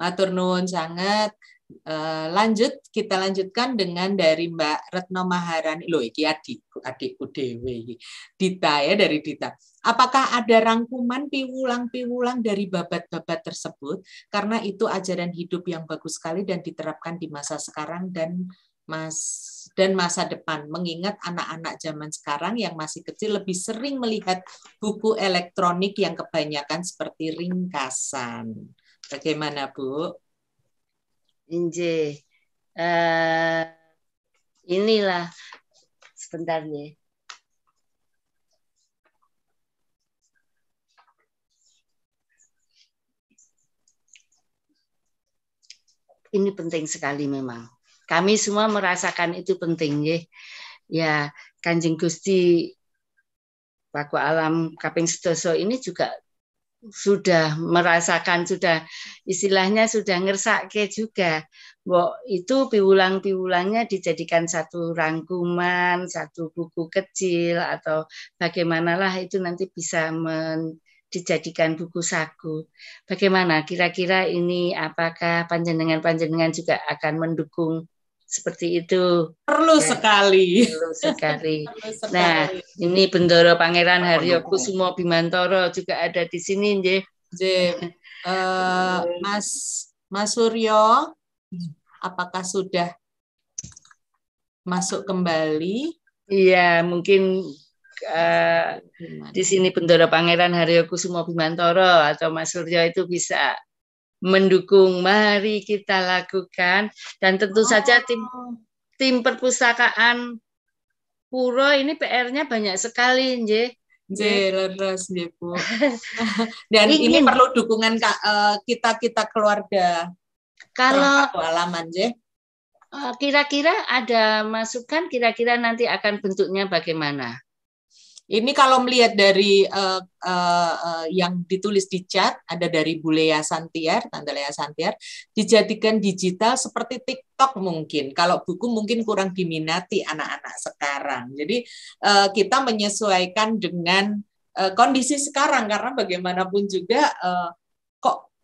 Matur nuwun sangat. Uh, lanjut kita lanjutkan dengan dari Mbak Retno Maharani loh iki adikku adikku dewe iki Dita ya dari Dita apakah ada rangkuman piwulang-piwulang dari babat-babat tersebut karena itu ajaran hidup yang bagus sekali dan diterapkan di masa sekarang dan mas dan masa depan mengingat anak-anak zaman sekarang yang masih kecil lebih sering melihat buku elektronik yang kebanyakan seperti ringkasan bagaimana Bu Inje uh, inilah sebentarnya ini penting sekali memang kami semua merasakan itu penting ya. Ya, Kanjeng Gusti Paku Alam Kaping Sedoso ini juga sudah merasakan sudah istilahnya sudah ngersake juga bo itu piulang-piulangnya dijadikan satu rangkuman, satu buku kecil atau bagaimanalah itu nanti bisa men, dijadikan buku saku. Bagaimana kira-kira ini apakah panjenengan-panjenengan juga akan mendukung seperti itu. Perlu ya, sekali. Perlu sekali. Nah, ini Bendoro Pangeran Haryo Kusumo Bimantoro juga ada di sini, nggih. Uh, Mas Mas Suryo, apakah sudah masuk kembali? Iya, mungkin uh, di sini Bendoro Pangeran Haryo Kusumo Bimantoro atau Mas Suryo itu bisa mendukung. Mari kita lakukan dan tentu saja tim tim perpustakaan Puro ini PR-nya banyak sekali, Nje. Nje, leres, Nje, Bu. dan Ingin. ini perlu dukungan kita-kita eh, keluarga. Kalau alaman Nje. Eh, kira-kira ada masukan, kira-kira nanti akan bentuknya bagaimana? Ini kalau melihat dari uh, uh, uh, yang ditulis di chat, ada dari Bulea Lea Santiar, Tante Lea Santiar, dijadikan digital seperti TikTok mungkin. Kalau buku mungkin kurang diminati anak-anak sekarang. Jadi uh, kita menyesuaikan dengan uh, kondisi sekarang, karena bagaimanapun juga uh, kok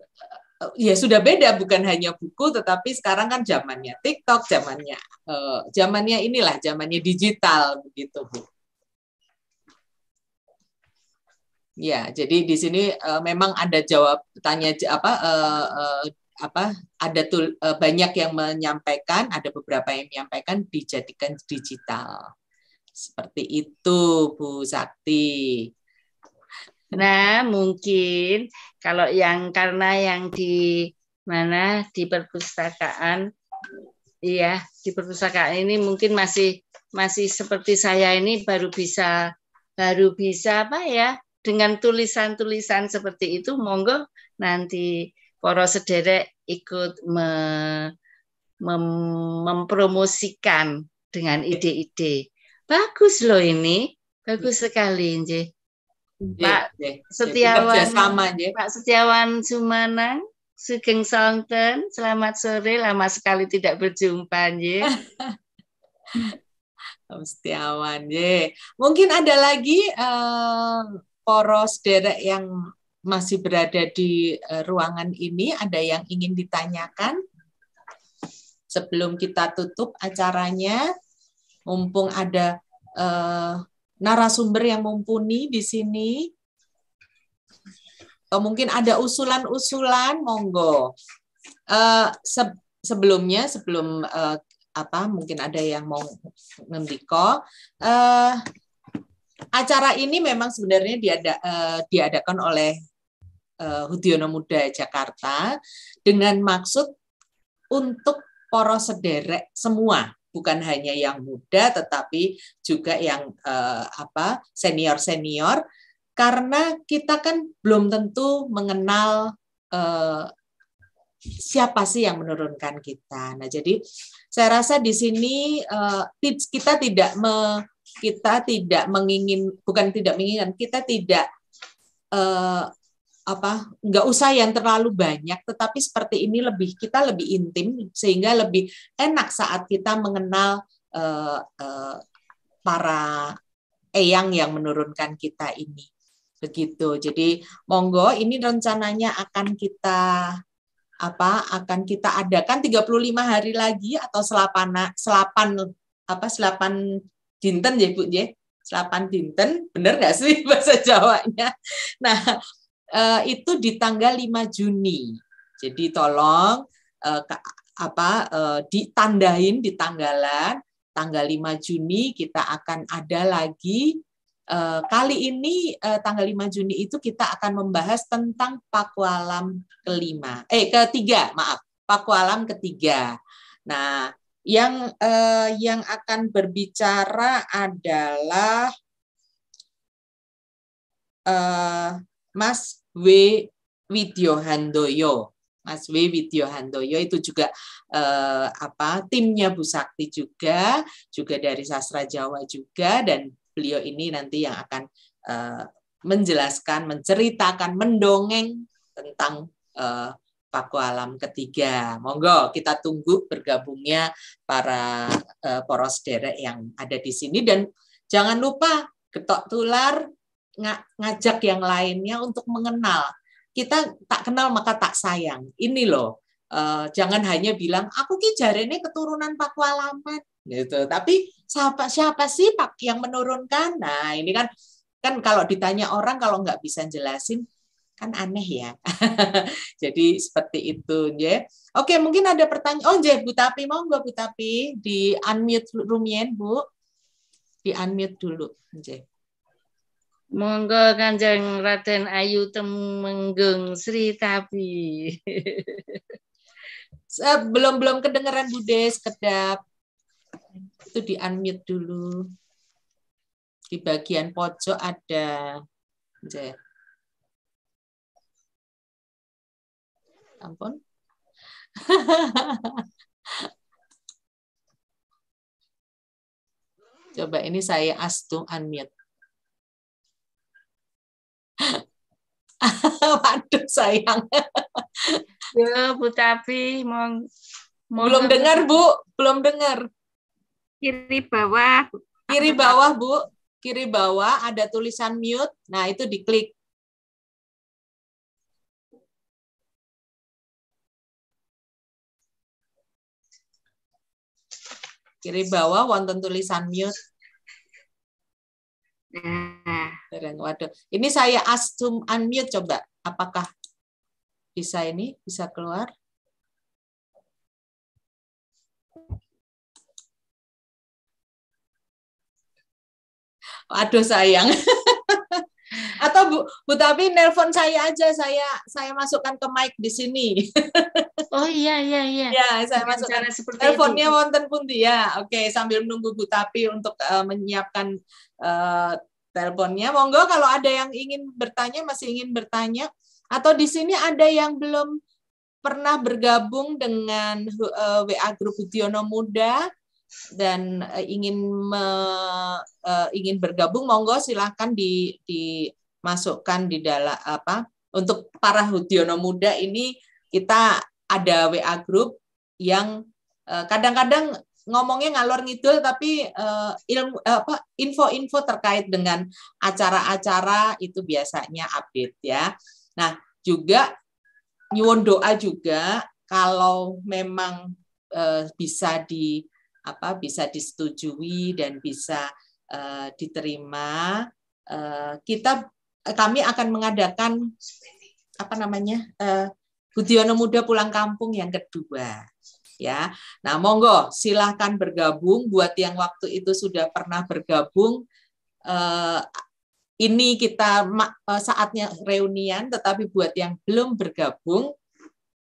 ya sudah beda bukan hanya buku tetapi sekarang kan zamannya TikTok zamannya uh, zamannya inilah zamannya digital begitu Bu. Ya, jadi di sini uh, memang ada jawab tanya apa uh, uh, apa ada tul, uh, banyak yang menyampaikan, ada beberapa yang menyampaikan dijadikan digital. Seperti itu, Bu Sakti. Nah, mungkin kalau yang karena yang di mana di perpustakaan iya, di perpustakaan ini mungkin masih masih seperti saya ini baru bisa baru bisa apa ya? dengan tulisan-tulisan seperti itu monggo nanti para sederek ikut me, mem, mempromosikan dengan ide-ide. Bagus loh ini, bagus iya. sekali Nje. Iya, Pak iya. Setiawan, sama, Pak Setiawan Sumanang, Sugeng Songten selamat sore, lama sekali tidak berjumpa Nje. Setiawan, ye. Mungkin ada lagi uh, poros derek yang masih berada di eh, ruangan ini, ada yang ingin ditanyakan sebelum kita tutup acaranya? Mumpung ada uh, narasumber yang mumpuni di sini, atau mungkin ada usulan-usulan, monggo. uh, eh, se sebelumnya, sebelum uh, apa, mungkin ada yang mau mendiko. Eh, acara ini memang sebenarnya diada, uh, diadakan oleh uh, Hudiono Muda Jakarta dengan maksud untuk poros sederek semua bukan hanya yang muda tetapi juga yang uh, apa senior senior karena kita kan belum tentu mengenal uh, siapa sih yang menurunkan kita. Nah jadi saya rasa di sini uh, kita tidak me, kita tidak mengingin bukan tidak menginginkan kita tidak uh, apa nggak usah yang terlalu banyak tetapi seperti ini lebih kita lebih intim sehingga lebih enak saat kita mengenal uh, uh, para eyang yang menurunkan kita ini begitu jadi monggo ini rencananya akan kita apa akan kita adakan 35 hari lagi atau selapan selapan apa selapan dinten ya Bu ya. Selapan dinten, bener nggak sih bahasa Jawanya? Nah, eh, itu di tanggal 5 Juni. Jadi tolong eh, apa eh, ditandain di tanggalan tanggal 5 Juni kita akan ada lagi kali ini tanggal 5 Juni itu kita akan membahas tentang Pakualam kelima. Eh ketiga, maaf. Pakualam ketiga. Nah, yang eh, yang akan berbicara adalah eh, Mas W Widyo Handoyo. Mas W Widyo Handoyo itu juga eh, apa timnya Bu Sakti juga, juga dari sastra Jawa juga dan beliau ini nanti yang akan eh, menjelaskan, menceritakan, mendongeng tentang eh, Paku Alam ketiga. Monggo kita tunggu bergabungnya para eh, poros derek yang ada di sini dan jangan lupa ketok tular ngajak yang lainnya untuk mengenal. Kita tak kenal maka tak sayang. Ini loh, eh, jangan hanya bilang aku ki jarene keturunan Paku Alaman gitu. Tapi siapa siapa sih Pak yang menurunkan? Nah, ini kan kan kalau ditanya orang kalau nggak bisa jelasin kan aneh ya. Jadi seperti itu, ya. Oke, mungkin ada pertanyaan. Oh, Jay, Bu Tapi mau nggak Bu Tapi di unmute Rumien, Bu? Di unmute dulu, Jay. Monggo Kanjeng Raden Ayu Temenggeng Sri Tapi. belum belum kedengeran Des kedap. Itu di unmute dulu. Di bagian pojok ada. Jay. ampun. Coba ini saya ask to unmute. Waduh sayang. Ya, Bu Tapi mau, mau belum dengar Bu, belum dengar. Kiri bawah. Kiri bawah Bu, kiri bawah ada tulisan mute. Nah itu diklik. Kiri bawah wonten tulisan mute. Nah. Keren, waduh. Ini saya asum unmute coba. Apakah bisa ini bisa keluar? waduh sayang. Atau Bu, Bu Tapi nelpon saya aja, saya saya masukkan ke mic di sini. oh iya iya iya. Ya, saya masukkan Teleponnya itu. wonten pun ya. Oke, sambil menunggu Bu Tapi untuk uh, menyiapkan uh, teleponnya. Monggo kalau ada yang ingin bertanya masih ingin bertanya atau di sini ada yang belum pernah bergabung dengan uh, eh, WA Grup Budiono Muda dan uh, ingin me, uh, ingin bergabung monggo silahkan di, dimasukkan di dalam apa untuk para Hudiono muda ini kita ada WA grup yang eh, kadang-kadang uh, ngomongnya ngalor ngidul tapi uh, ilmu apa info-info terkait dengan acara-acara itu biasanya update ya. Nah, juga nyuwun doa juga kalau memang uh, bisa di apa bisa disetujui dan bisa uh, diterima uh, kita eh, kami akan mengadakan apa namanya uh, Budiono Muda Pulang Kampung yang kedua ya nah monggo silahkan bergabung buat yang waktu itu sudah pernah bergabung uh, ini kita saatnya reunian tetapi buat yang belum bergabung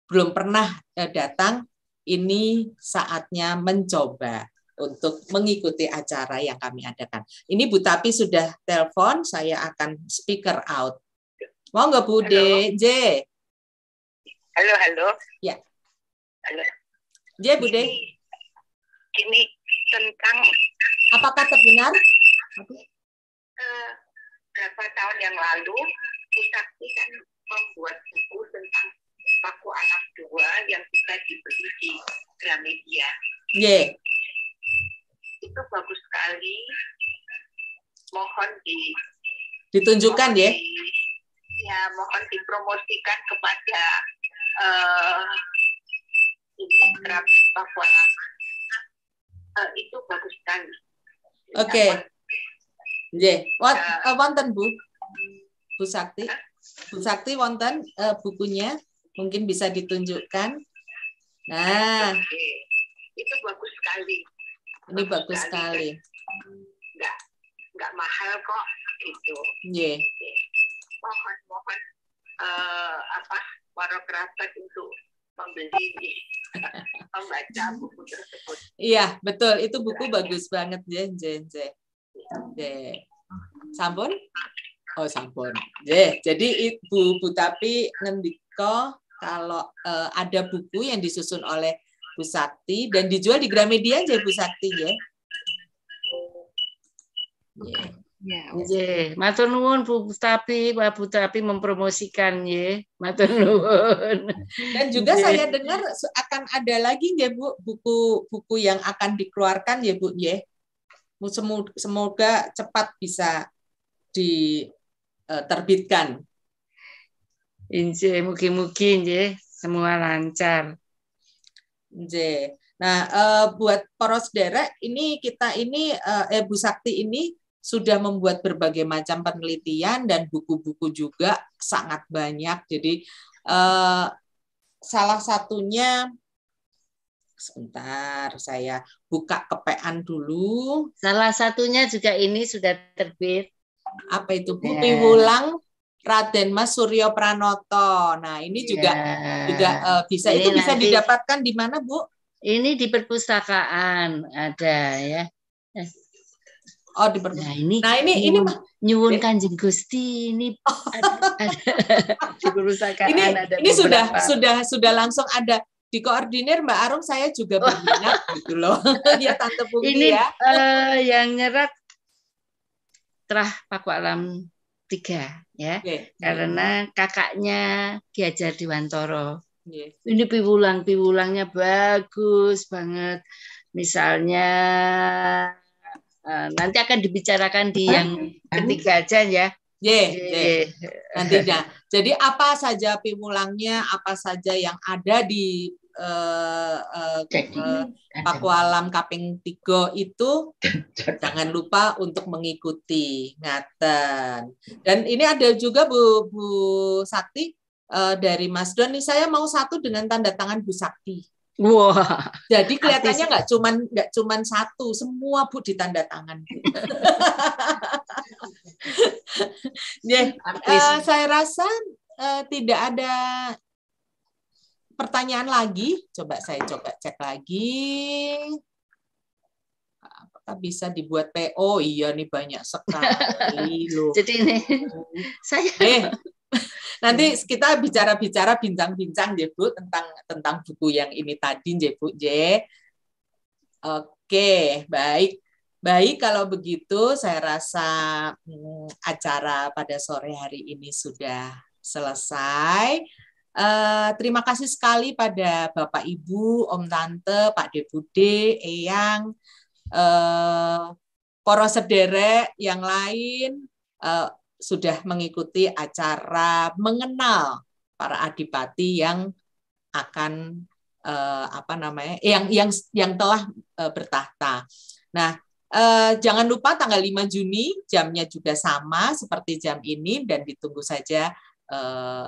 belum pernah datang ini saatnya mencoba untuk mengikuti acara yang kami adakan. Ini Bu Tapi sudah telepon, saya akan speaker out. Mau nggak Bu D? J? Halo, halo. Ya. Halo. J, Bu D. Ini tentang... Apakah terdengar? Eh, berapa tahun yang lalu, Bu Tapi kan membuat buku tentang paku anak dua yang bisa dibeli di Gramedia. Yeah. Itu bagus sekali. Mohon di ditunjukkan mohon ya. Di, ya, mohon dipromosikan kepada uh, ini terapis Papua Lama. Uh, itu bagus sekali. Oke. Iya, okay. Yeah. What, uh, ya. eh, wonten Bu? Bu Sakti. Bu Sakti wonten uh, bukunya Mungkin bisa ditunjukkan. Nah, Oke. itu bagus sekali. Ini bagus, bagus sekali. Enggak, enggak mahal kok itu. Iya. Yeah. Mohon, mohon uh, eh, apa warokrabat untuk membeli membaca buku tersebut. Iya, betul. Itu buku iya. bagus banget, Jen, Jen, Jen. Yeah. Sampun? Oh, sampun. Yeah. Jadi Ibu Butapi ngendiko kalau uh, ada buku yang disusun oleh Bu Sakti dan dijual di Gramedia aja Bu Sakti ya. Yeah. Ya, yeah. Ya. Ya, matur nuwun Bu Tapi, Bu Tapi mempromosikan ya, matur hmm. nuwun. Dan juga yeah. saya dengar akan ada lagi ya Bu buku-buku yang akan dikeluarkan ya Bu ya. Semoga cepat bisa diterbitkan. Eh, Inje, Mungkin mungkin ya, nje semua lancar. Inje. Nah, uh, buat poros derek ini kita ini uh, eh Bu Sakti ini sudah membuat berbagai macam penelitian dan buku-buku juga sangat banyak. Jadi uh, salah satunya sebentar saya buka kepean dulu. Salah satunya juga ini sudah terbit. Apa itu Bu? Iya. Piwulang Raden Mas Suryo Pranoto. Nah, ini iya. juga yeah. juga uh, bisa ini itu nanti, bisa didapatkan di mana, Bu? Ini di perpustakaan ada ya. Eh. Oh, di perpustakaan. Nah, ini Nah, ini ini, nyuwun Kanjeng Gusti ini oh. ada, ada, di perpustakaan ini, ada. Ini beberapa. sudah sudah sudah langsung ada di koordinir Mbak Arum saya juga oh. berminat gitu loh. ya Tante ya. ini, ya. Uh, yang nyerak terah Paku Alam tiga ya yeah. karena kakaknya Ki di Wantoro yeah. ini piwulang piwulangnya bagus banget misalnya eh, nanti akan dibicarakan di yang ketiga aja ya yeah, yeah. nanti ya jadi apa saja piwulangnya apa saja yang ada di uh, uh, Pakualam Kaping Tigo itu jangan lupa untuk mengikuti ngaten. Dan ini ada juga Bu Bu Sakti uh, dari Mas Doni. saya mau satu dengan tanda tangan Bu Sakti. Wah. Wow. Jadi kelihatannya nggak cuman nggak cuman satu, semua Bu ditanda tangan. yeah. uh, eh, saya rasa uh, tidak ada pertanyaan lagi. Coba saya coba cek lagi. Apakah bisa dibuat PO? Iya nih banyak sekali loh. Jadi ini saya eh, nanti kita bicara-bicara bincang-bincang deh Bu tentang tentang buku yang ini tadi deh Bu J. Oke, baik. Baik, kalau begitu saya rasa hmm, acara pada sore hari ini sudah selesai. Eh, terima kasih sekali pada Bapak Ibu, Om Tante, Pak Depude, Eyang, uh, para sederek yang lain uh, sudah mengikuti acara mengenal para adipati yang akan uh, apa namanya yang yang yang telah uh, bertahta. Nah, Uh, jangan lupa tanggal 5 Juni jamnya juga sama seperti jam ini dan ditunggu saja uh,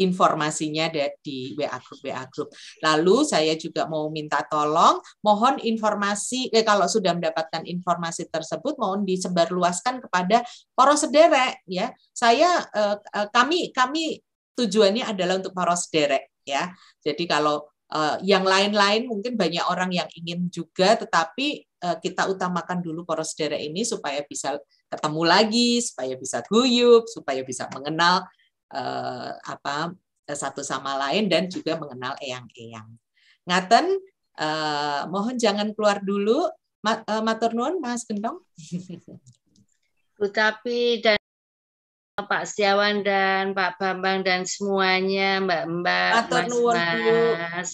informasinya di WA group WA group. Lalu saya juga mau minta tolong mohon informasi eh, kalau sudah mendapatkan informasi tersebut mohon disebarluaskan kepada poros sederek ya. Saya eh, eh, kami kami tujuannya adalah untuk poros sederek ya. Jadi kalau eh, yang lain-lain mungkin banyak orang yang ingin juga, tetapi eh, kita utamakan dulu poros sederek ini supaya bisa ketemu lagi, supaya bisa guyup, supaya bisa mengenal uh, apa eh, satu sama lain dan juga mengenal eyang-eyang. Ngaten, uh, mohon jangan keluar dulu. Ma, uh, matur nuwun Mas Gendong. tetapi dan Pak Setiawan dan Pak Bambang dan semuanya Mbak-mbak, Mas-mas.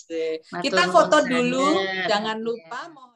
Kita foto dulu, jangan lupa. Ya.